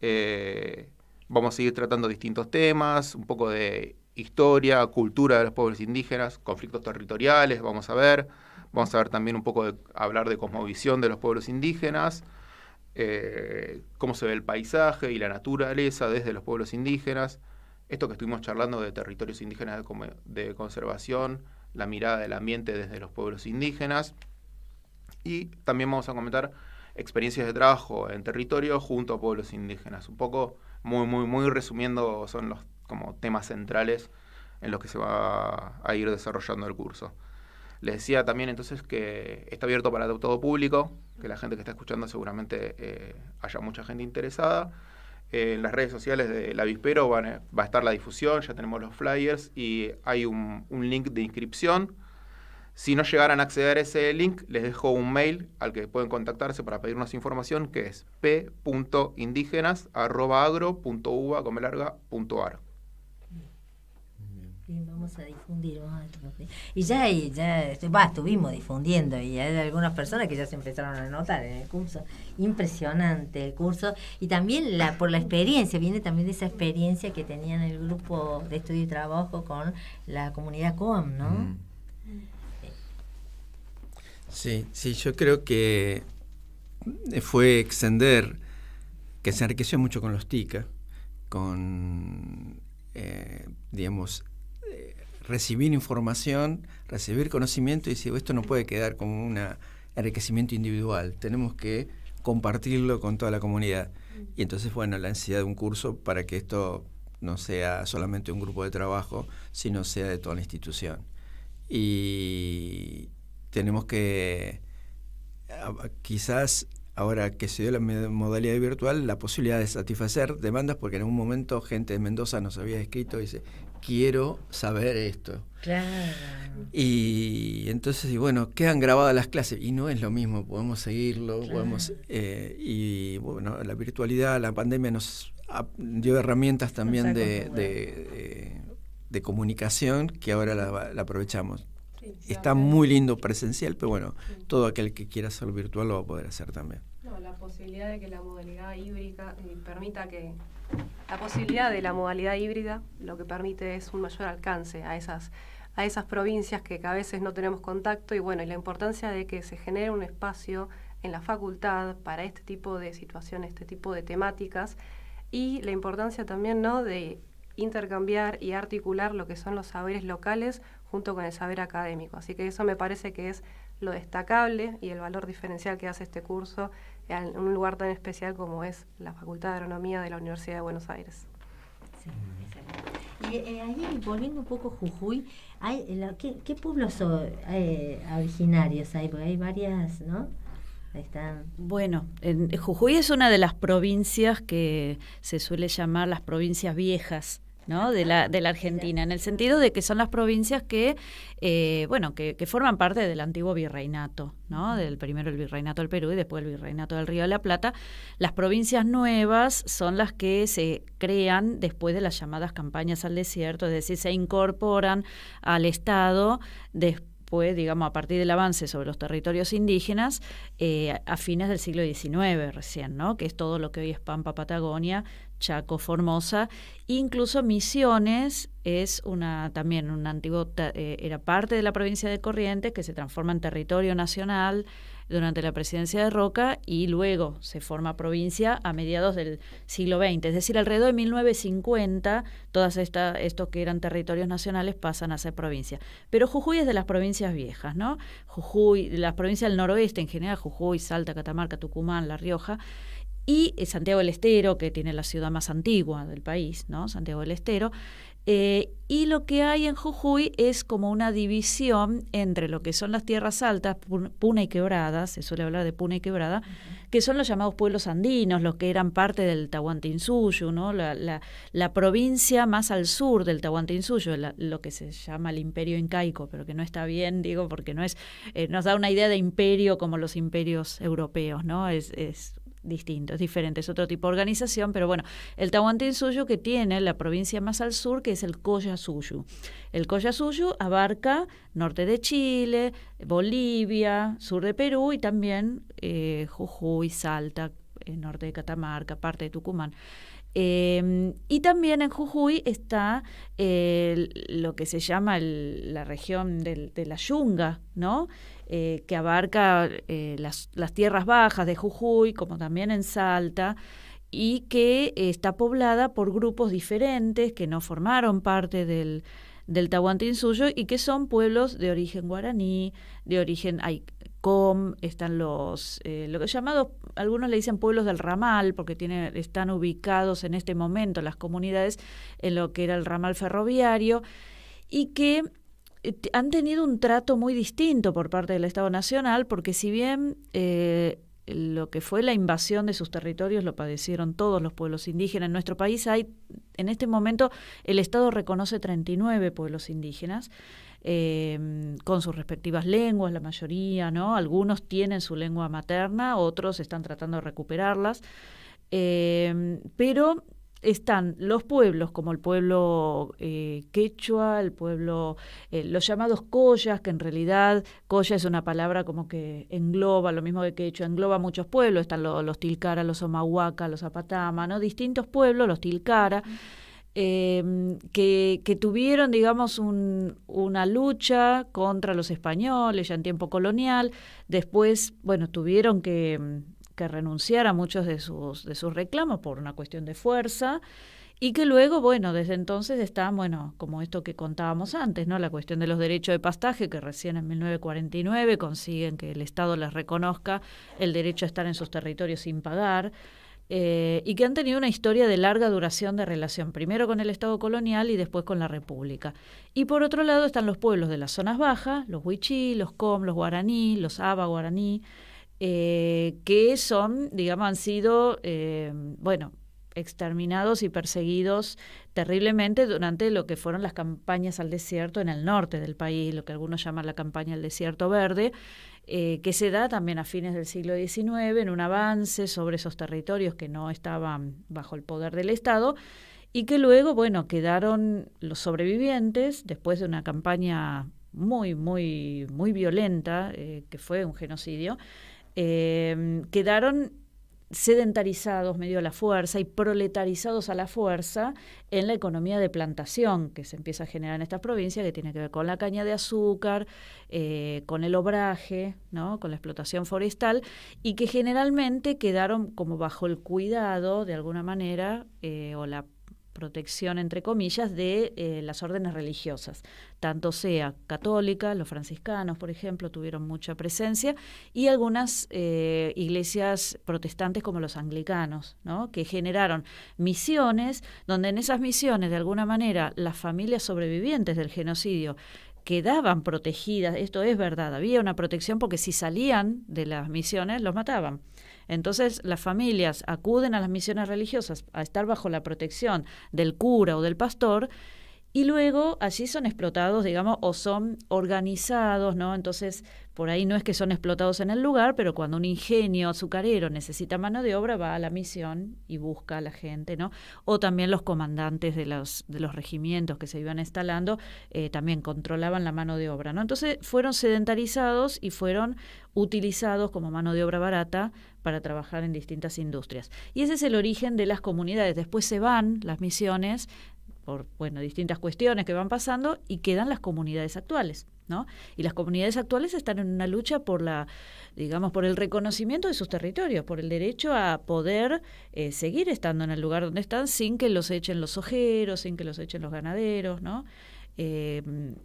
Eh, vamos a seguir tratando distintos temas, un poco de historia, cultura de los pueblos indígenas, conflictos territoriales, vamos a ver. Vamos a ver también un poco de hablar de cosmovisión de los pueblos indígenas, eh, cómo se ve el paisaje y la naturaleza desde los pueblos indígenas. Esto que estuvimos charlando de territorios indígenas de, conservación, la mirada del ambiente desde los pueblos indígenas. Y también vamos a comentar experiencias de trabajo en territorio junto a pueblos indígenas. Un poco, muy, muy, muy resumiendo, son los como temas centrales en los que se va a ir desarrollando el curso. Les decía también entonces que está abierto para todo público, que la gente que está escuchando seguramente eh, haya mucha gente interesada. Eh, en las redes sociales de la Vispero eh, va a estar la difusión, ya tenemos los flyers y hay un, link de inscripción. Si no llegaran a acceder a ese link, les dejo un mail al que pueden contactarse para pedirnos información, que es p.indígenas.agro.uva.ar vamos a difundir, Y ya, ya estuvimos difundiendo y hay algunas personas que ya se empezaron a notar en el curso. Impresionante el curso. Y también por la experiencia, viene también de esa experiencia que tenían el grupo de estudio y trabajo con la comunidad COAM, ¿no? Mm. Sí, sí, yo creo que eh, fue extender, que se enriqueció mucho con los TICA, con, eh, digamos, recibir información, recibir conocimiento y decir, esto no puede quedar como un enriquecimiento individual, tenemos que compartirlo con toda la comunidad. Mm. Y entonces, bueno, la necesidad de un curso para que esto no sea solamente un grupo de trabajo, sino sea de toda la institución. Y tenemos que, quizás ahora que se dio la modalidad virtual, la posibilidad de satisfacer demandas, porque en algún momento gente de Mendoza nos había escrito y dice, quiero saber esto. Claro. Y entonces, y bueno, quedan grabadas las clases y no es lo mismo, podemos seguirlo, podemos... Eh, y bueno, la virtualidad, la pandemia nos dio herramientas también eh, de, comunicación que ahora la, aprovechamos. Está muy lindo presencial, pero bueno, todo aquel que quiera hacerlo virtual lo va a poder hacer también. No, la posibilidad de que la modalidad híbrida eh, permita que la posibilidad de la modalidad híbrida lo que permite es un mayor alcance a esas, a esas provincias que a veces no tenemos contacto y bueno, y la importancia de que se genere un espacio en la facultad para este tipo de situaciones, este tipo de temáticas y la importancia también ¿no? de intercambiar y articular lo que son los saberes locales junto con el saber académico. Así que eso me parece que es lo destacable y el valor diferencial que hace este curso en un lugar tan especial como es la Facultad de Agronomía de la Universidad de Buenos Aires. Sí, y eh, ahí volviendo un poco Jujuy, hay, ¿qué, pueblos eh, originarios hay? Porque hay varias, ¿no? están. Bueno, Jujuy es una de las provincias que se suele llamar las provincias viejas de, la, de la Argentina, en el sentido de que son las provincias que, eh, bueno, que, forman parte del antiguo virreinato, ¿no? del primero el virreinato del Perú y después el virreinato del Río de la Plata. Las provincias nuevas son las que se crean después de las llamadas campañas al desierto, es decir, se incorporan al Estado después digamos, a partir del avance sobre los territorios indígenas eh, a fines del siglo XIX recién, ¿no? Que es todo lo que hoy es Pampa, Patagonia, Chaco, Formosa, incluso Misiones es una también un antiguo eh, era parte de la provincia de Corrientes que se transforma en territorio nacional durante la presidencia de Roca y luego se forma provincia a mediados del siglo XX, es decir, alrededor de 1950 todas estas estos que eran territorios nacionales pasan a ser provincia. Pero Jujuy es de las provincias viejas, ¿no? Jujuy, las provincias del noroeste en general, Jujuy, Salta, Catamarca, Tucumán, La Rioja y eh, Santiago del Estero, que tiene la ciudad más antigua del país, ¿no? Santiago del Estero. Eh, y lo que hay en Jujuy es como una división entre lo que son las tierras altas, Puna y Quebrada, se suele hablar de Puna y Quebrada, que son los llamados pueblos andinos, los que eran parte del Tahuantinsuyo, ¿no? la, provincia más al sur del Tahuantinsuyo, lo que se llama el imperio incaico, pero que no está bien, digo, porque no es, eh, nos da una idea de imperio como los imperios europeos, ¿no? Es, es distintos diferentes es otro tipo de organización, pero bueno, el Tahuantinsuyo que tiene la provincia más al sur, que es el Suyu. El Suyu abarca norte de Chile, Bolivia, sur de Perú y también eh, Jujuy, Salta, eh, norte de Catamarca, parte de Tucumán. Em, y también en Jujuy está eh, lo que se llama la región de la yunga, ¿no? Eh, que abarca eh, las, tierras bajas de Jujuy, como también en Salta, y que eh, está poblada por grupos diferentes que no formaron parte del, del Tahuantinsuyo y que son pueblos de origen guaraní, de origen com, están los, lo que llamados, algunos le dicen pueblos del ramal, porque tiene, están ubicados en este momento las comunidades en lo que era el ramal ferroviario, y que eh, han tenido un trato muy distinto por parte del Estado Nacional, porque si bien eh, lo que fue la invasión de sus territorios lo padecieron todos los pueblos indígenas en nuestro país, hay en este momento el Estado reconoce 39 pueblos indígenas. Em, con sus respectivas lenguas, la mayoría, ¿no? Algunos tienen su lengua materna, otros están tratando de recuperarlas. Em, pero están los pueblos, como el pueblo eh, quechua, el pueblo, eh, los llamados collas, que en realidad colla es una palabra como que engloba, lo mismo que quechua, engloba muchos pueblos, están los tilcara, los omahuaca, los zapatama, ¿no? distintos pueblos, los tilcara. Em, que, tuvieron, digamos, una lucha contra los españoles ya en tiempo colonial. Después, bueno, tuvieron que que renunciar a muchos de sus, de sus reclamos por una cuestión de fuerza. Y que luego, bueno, desde entonces están, bueno, como esto que contábamos antes, ¿no? La cuestión de los derechos de pastaje, que recién en 1949 consiguen que el Estado les reconozca el derecho a estar en sus territorios sin pagar, eh, y que han tenido una historia de larga duración de relación, primero con el Estado colonial y después con la República. Y por otro lado están los pueblos de las zonas bajas, los huichí, los com, los guaraní, los aba guaraní, eh, que son, digamos, han sido, eh, bueno, exterminados y perseguidos terriblemente durante lo que fueron las campañas al desierto en el norte del país, lo que algunos llaman la campaña del desierto verde, eh, que se da también a fines del siglo XIX en un avance sobre esos territorios que no estaban bajo el poder del Estado y que luego, bueno, quedaron los sobrevivientes después de una campaña muy, muy, muy violenta, que fue un genocidio, Em, quedaron sedentarizados medio a la fuerza y proletarizados a la fuerza en la economía de plantación que se empieza a generar en estas provincias que tiene que ver con la caña de azúcar, eh, con el obraje, ¿no? con la explotación forestal, y que generalmente quedaron como bajo el cuidado, de alguna manera, eh, o la protección, entre comillas, de eh, las órdenes religiosas, tanto sea católica, los franciscanos, por ejemplo, tuvieron mucha presencia, y algunas eh, iglesias protestantes como los anglicanos, ¿no? que generaron misiones, donde en esas misiones, de alguna manera, las familias sobrevivientes del genocidio quedaban protegidas, esto es verdad, había una protección porque si salían de las misiones los mataban. Entonces las familias acuden a las misiones religiosas a estar bajo la protección del cura o del pastor y luego allí son explotados, digamos, o son organizados, ¿no? Entonces, por ahí no es que son explotados en el lugar, pero cuando un ingenio azucarero necesita mano de obra, va a la misión y busca a la gente, ¿no? O también los comandantes de los, regimientos que se iban instalando eh, también controlaban la mano de obra, ¿no? Entonces, fueron sedentarizados y fueron utilizados como mano de obra barata para trabajar en distintas industrias. Y ese es el origen de las comunidades. Después se van las misiones por bueno, distintas cuestiones que van pasando y quedan las comunidades actuales. ¿No? Y las comunidades actuales están en una lucha por la, digamos, por el reconocimiento de sus territorios, por el derecho a poder eh, seguir estando en el lugar donde están sin que los echen los ojeros, sin que los echen los ganaderos, ¿no? Eh,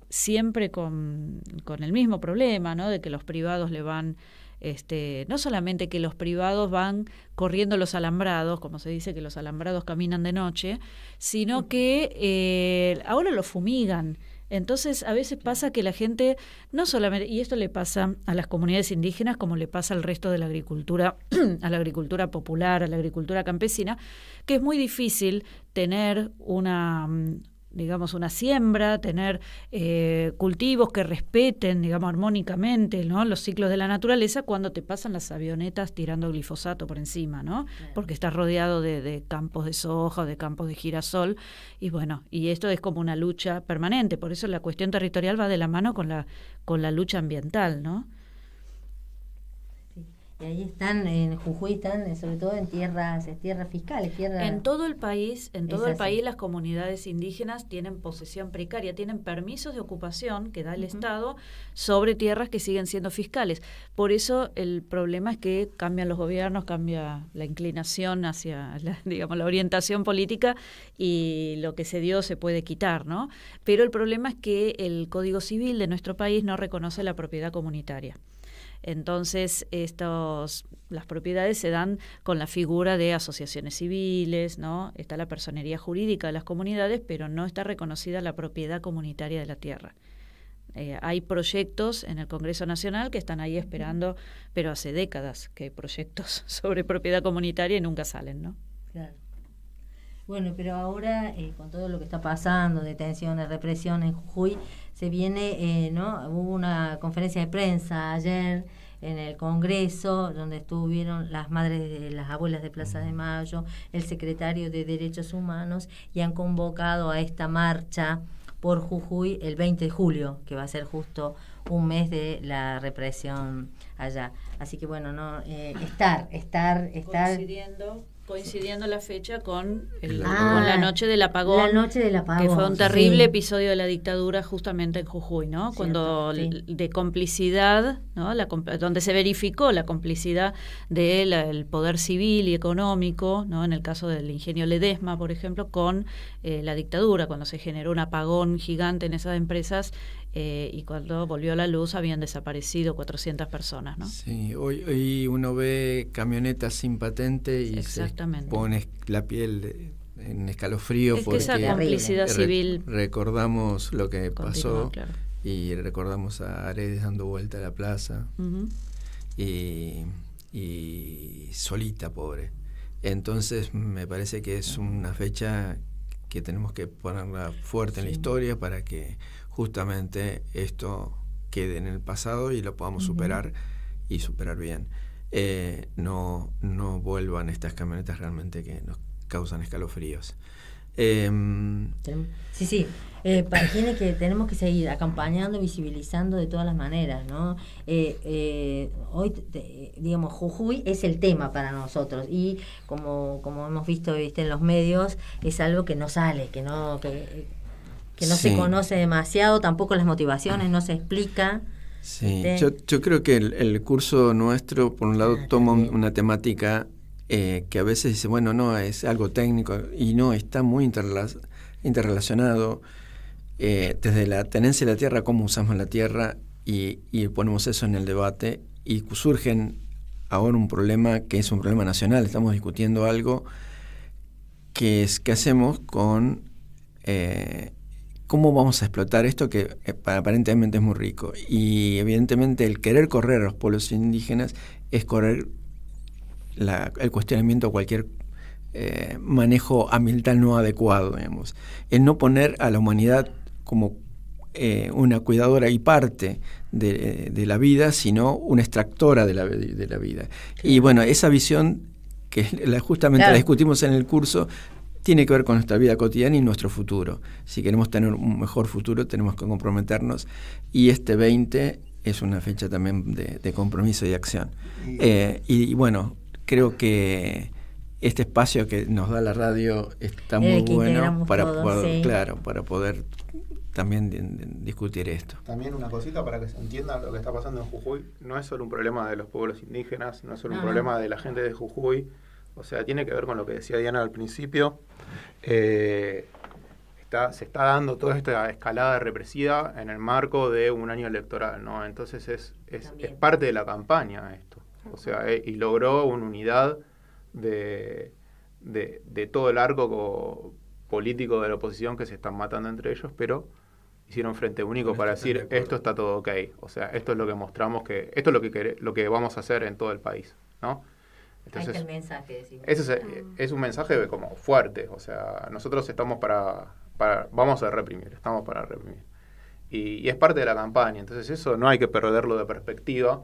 siempre con, con, el mismo problema, ¿no? De que los privados le van este, no solamente que los privados van corriendo los alambrados, como se dice que los alambrados caminan de noche, sino que eh, ahora los fumigan. Entonces, a veces pasa que la gente, no solamente, y esto le pasa a las comunidades indígenas como le pasa al resto de la agricultura, a la agricultura popular, a la agricultura campesina, que es muy difícil tener una, mm, digamos, una siembra, tener eh, cultivos que respeten, digamos, armónicamente, ¿no? Los ciclos de la naturaleza cuando te pasan las avionetas tirando glifosato por encima, ¿no? Porque estás rodeado de, de, campos de soja, de campos de girasol, y bueno, y esto es como una lucha permanente, por eso la cuestión territorial va de la mano con la, con la lucha ambiental, ¿no? ahí están en Jujuy están eh, sobre todo en tierras tierras fiscales en todo el país en todo el país las comunidades indígenas tienen posesión precaria tienen permisos de ocupación que da el Estado sobre tierras que siguen siendo fiscales por eso el problema es que cambian los gobiernos cambia la inclinación hacia la, digamos la orientación política y lo que se dio se puede quitar no pero el problema es que el Código Civil de nuestro país no reconoce la propiedad comunitaria entonces, estos, las propiedades se dan con la figura de asociaciones civiles, ¿no? Está la personería jurídica de las comunidades, pero no está reconocida la propiedad comunitaria de la tierra. Eh, hay proyectos en el Congreso Nacional que están ahí esperando, pero hace décadas que hay proyectos sobre propiedad comunitaria y nunca salen, ¿no? Claro. Bueno, pero ahora eh, con todo lo que está pasando, detenciones, represión en Jujuy, se viene, eh, ¿no? Hubo una conferencia de prensa ayer en el Congreso, donde estuvieron las madres de las abuelas de Plaza de Mayo, el secretario de Derechos Humanos, y han convocado a esta marcha por Jujuy el 20 de julio, que va a ser justo un mes de la represión allá. Así que bueno, no eh, estar, estar, estar coincidiendo la fecha con, ah, la noche del apagón. Que fue un terrible episodio de la dictadura justamente en Jujuy, ¿no? Cuando de complicidad, ¿no? La, donde se verificó la complicidad del el poder civil y económico, ¿no? En el caso del ingenio Ledesma, por ejemplo, con eh, la dictadura, cuando se generó un apagón gigante en esas empresas eh, y cuando volvió a la luz habían desaparecido 400 personas, ¿no? Sí, hoy, uno ve camionetas sin patente y se pone la piel en escalofrío porque civil recordamos lo que pasó y recordamos a Aredes dando vuelta a la plaza y solita, pobre. Entonces me parece que es una fecha que tenemos que ponerla fuerte en la historia para que justamente esto quede en el pasado y lo podamos superar y superar bien. Eh, no vuelvan estas camionetas realmente que nos causan escalofríos. Em, sí, sí. Eh, para quienes que tenemos que seguir acompañando, visibilizando de todas las maneras, ¿no? Eh, eh, hoy, digamos, Jujuy es el tema para nosotros y como, como hemos visto ¿viste? en los medios, es algo que no sale, que no, que, no se conoce demasiado, tampoco las motivaciones, no se explica. Sí, yo, yo, creo que el, curso nuestro, por un lado, ah, toma una temática eh, que a veces dice, bueno, no, es algo técnico, y no, está muy interrelacionado. Eh, desde la tenencia de la tierra, cómo usamos la tierra, y, ponemos eso en el debate, y surgen ahora un problema que es un problema nacional, estamos discutiendo algo que es qué hacemos con eh, cómo vamos a explotar esto que aparentemente es muy rico. Y evidentemente el querer correr a los pueblos indígenas es correr el cuestionamiento a cualquier eh, manejo ambiental no adecuado, digamos. El no poner a la humanidad como eh, una cuidadora y parte de, la vida, sino una extractora de la, de la vida. Y bueno, esa visión que justamente la discutimos en el curso, tiene que ver con nuestra vida cotidiana y nuestro futuro. Si queremos tener un mejor futuro, tenemos que comprometernos. Y este 20 es una fecha también de, compromiso y acción. y eh, bueno, creo que este espacio que nos da la radio está muy bueno para poder, claro, para poder también discutir esto. También una cosita para que se entienda lo que está pasando en Jujuy, no es solo un problema de los pueblos indígenas, no es solo un problema de la gente de Jujuy, o sea, tiene que ver con lo que decía Diana al principio. Eh, se está dando toda esta escalada represiva en el marco de un año electoral, ¿no? Entonces es, es parte de la campaña esto. O sea, eh, y logró una unidad de, todo el arco político de la oposición que se están matando entre ellos, pero hicieron frente único para decir esto está todo ok. O sea, esto es lo que mostramos que, esto es lo que lo que vamos a hacer en todo el país, ¿no? Entonces, mensaje, Eso ah. es, un mensaje como fuerte. O sea, nosotros estamos para, vamos a reprimir, estamos para reprimir. Y, y, es parte de la campaña. Entonces, eso no hay que perderlo de perspectiva.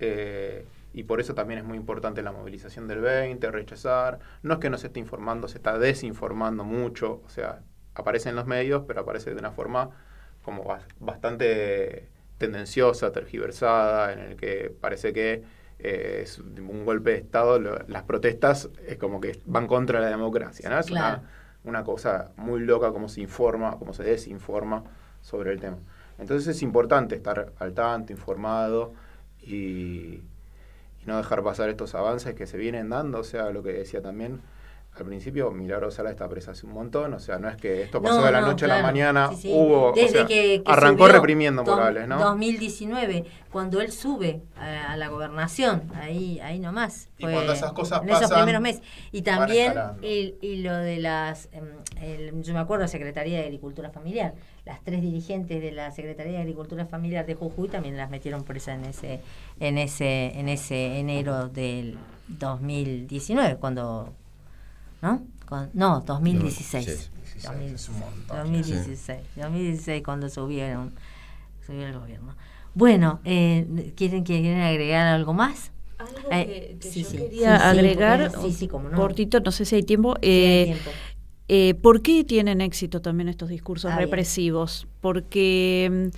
Eh, y por eso también es muy importante la movilización del 20, rechazar. No es que no se esté informando, se está desinformando mucho, o sea, aparece en los medios, pero aparece de una forma como bastante tendenciosa, tergiversada, en el que parece que eh, es un golpe de Estado, las protestas es como que van contra la democracia, ¿no? Es una, una, cosa muy loca como se informa, como se desinforma sobre el tema. Entonces es importante estar al tanto, informado y no dejar pasar estos avances que se vienen dando, o sea, lo que decía también, al principio Milagro Sala está presa hace un montón, o sea, no es que esto pasó de la noche a la mañana, hubo... arrancó reprimiendo Morales, ¿no? 2019, cuando él sube a, la gobernación, ahí ahí nomás. Fue, cuando esas cosas en pasan, esos primeros meses. Y también y, y lo de las... Em, yo me acuerdo, la Secretaría de Agricultura Familiar, las tres dirigentes de la Secretaría de Agricultura Familiar de Jujuy también las metieron presa en ese, en ese, en ese enero del 2019, cuando ¿no? Con, no, 2016. 2016, 2016, 2016, cuando subieron, subió el gobierno. Bueno, eh, ¿quieren, ¿quieren agregar algo más? Algo eh, que, sí, yo sí, quería sí, agregar, como no. cortito, no sé si hay tiempo. Eh, Eh, ¿Por qué tienen éxito también estos discursos represivos? Porque mm,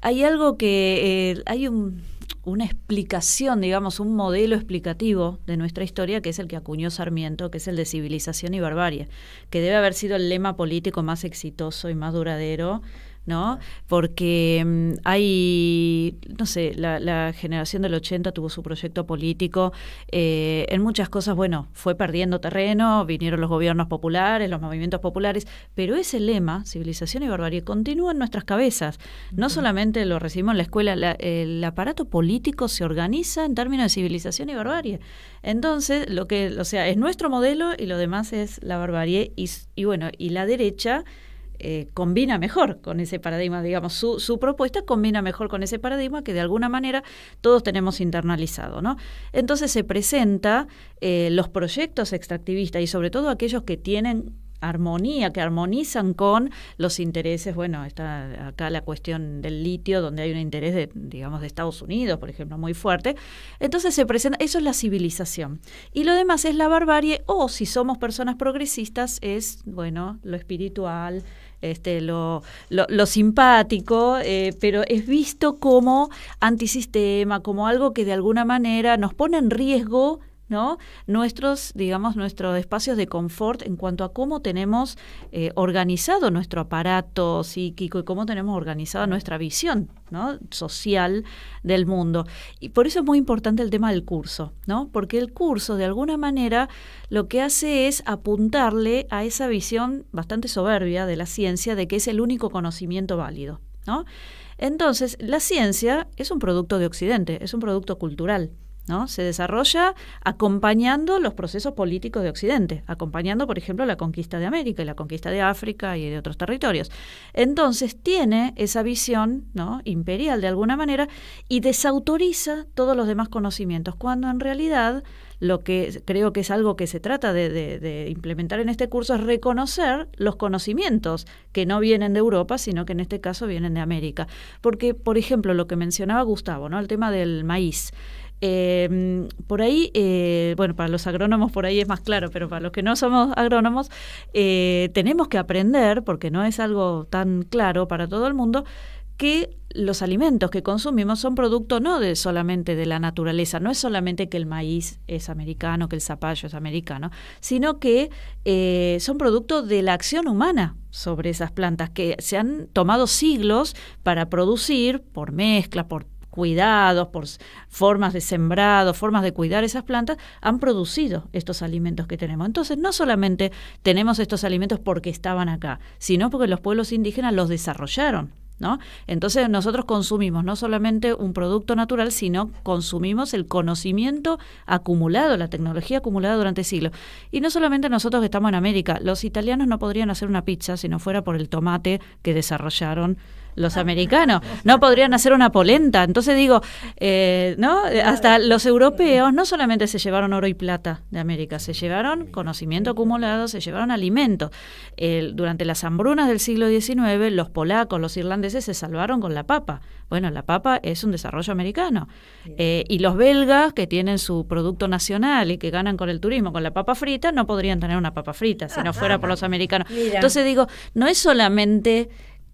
hay algo que eh, hay un una explicación, digamos, un modelo explicativo de nuestra historia, que es el que acuñó Sarmiento, que es el de civilización y barbarie, que debe haber sido el lema político más exitoso y más duradero ¿no? Porque mm, hay, no sé, la, generación del 80 tuvo su proyecto político, eh, en muchas cosas, bueno, fue perdiendo terreno, vinieron los gobiernos populares, los movimientos populares, pero ese lema, civilización y barbarie, continúa en nuestras cabezas. No solamente lo recibimos en la escuela, el aparato político se organiza en términos de civilización y barbarie. Entonces, lo que, o sea, es nuestro modelo y lo demás es la barbarie y bueno, y la derecha eh, combina mejor con ese paradigma, digamos, su, propuesta combina mejor con ese paradigma que de alguna manera todos tenemos internalizado, ¿no? Entonces se presenta eh, los proyectos extractivistas y sobre todo aquellos que tienen armonía, que armonizan con los intereses, bueno, está acá la cuestión del litio, donde hay un interés de, digamos, de Estados Unidos, por ejemplo, muy fuerte. Entonces se presenta, eso es la civilización. Y lo demás es la barbarie, o si somos personas progresistas, es, bueno, lo espiritual, este, lo, lo, simpático, eh, pero es visto como antisistema, como algo que de alguna manera nos pone en riesgo Nuestros, digamos, nuestros espacios de confort en cuanto a cómo tenemos eh, organizado nuestro aparato psíquico y cómo tenemos organizada nuestra visión social del mundo. Y por eso es muy importante el tema del curso, ¿no? Porque el curso, de alguna manera, lo que hace es apuntarle a esa visión bastante soberbia de la ciencia de que es el único conocimiento válido, ¿no? Entonces, la ciencia es un producto de Occidente, es un producto cultural. Se desarrolla acompañando los procesos políticos de Occidente, acompañando, por ejemplo, la conquista de América y la conquista de África y de otros territorios. Entonces tiene esa visión imperial de alguna manera y desautoriza todos los demás conocimientos, cuando en realidad lo que creo que es algo que se trata de, de, implementar en este curso es reconocer los conocimientos que no vienen de Europa, sino que en este caso vienen de América. Porque, por ejemplo, lo que mencionaba Gustavo, ¿no? El tema del maíz. Em, por ahí, eh, bueno, para los agrónomos por ahí es más claro, pero para los que no somos agrónomos, eh, tenemos que aprender, porque no es algo tan claro para todo el mundo, que los alimentos que consumimos son producto no de solamente de la naturaleza, no es solamente que el maíz es americano, que el zapallo es americano, sino que eh, son producto de la acción humana sobre esas plantas que se han tomado siglos para producir por mezcla, por cuidados, por formas de sembrado, formas de cuidar esas plantas, han producido estos alimentos que tenemos. Entonces, no solamente tenemos estos alimentos porque estaban acá, sino porque los pueblos indígenas los desarrollaron. ¿No? Entonces nosotros consumimos no solamente un producto natural, sino consumimos el conocimiento acumulado, la tecnología acumulada durante siglos. Y no solamente nosotros que estamos en América, los italianos no podrían hacer una pizza si no fuera por el tomate que desarrollaron los americanos. No podrían hacer una polenta. Entonces digo, eh, ¿no? Hasta los europeos no solamente se llevaron oro y plata de América, se llevaron conocimiento acumulado, se llevaron alimentos. durante las hambrunas del siglo XIX, los polacos, los irlandeses se salvaron con la papa. Bueno, la papa es un desarrollo americano. Eh, y los belgas, que tienen su producto nacional y que ganan con el turismo, con la papa frita, no podrían tener una papa frita si no fuera por los americanos. Entonces digo, no es solamente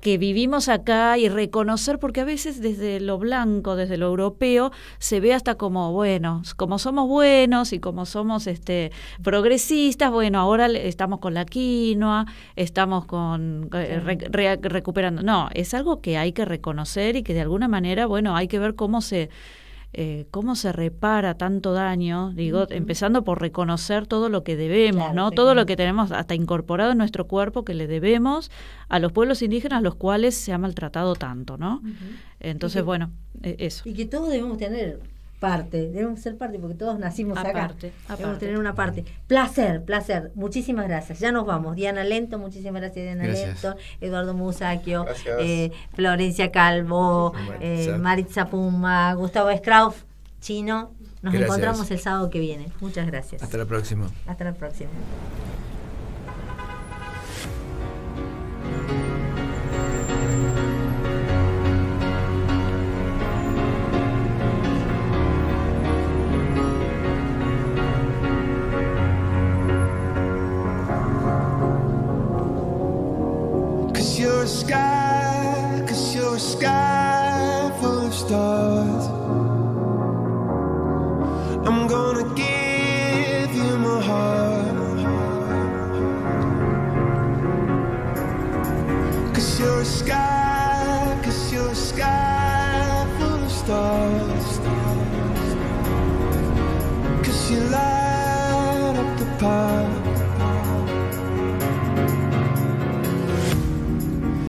que vivimos acá y reconocer, porque a veces desde lo blanco, desde lo europeo, se ve hasta como, bueno, como somos buenos y como somos este, progresistas, bueno, ahora estamos con la quinoa, estamos con eh, recuperando. No, es algo que hay que reconocer y que de alguna manera, bueno, hay que ver cómo se eh, cómo se repara tanto daño, digo, empezando por reconocer todo lo que debemos, ¿no? Todo lo que tenemos hasta incorporado en nuestro cuerpo que le debemos a los pueblos indígenas los cuales se ha maltratado tanto, ¿no? Entonces, bueno, e-, eso. Y que todos debemos tener parte, debemos ser parte porque todos nacimos aparte, acá. tener una parte. Placer, placer. Muchísimas gracias. Ya nos vamos. Diana Lento, muchísimas gracias Diana Lento, Eduardo Musacchio, eh, Florencia Calvo, eh, Maritza Puma, Gustavo Strauff, Chino. Nos encontramos el sábado que viene. Muchas gracias. Hasta la próxima. Hasta la próxima. a sky, cause you're a sky full of stars. I'm gonna give you my heart. Cause you're a sky.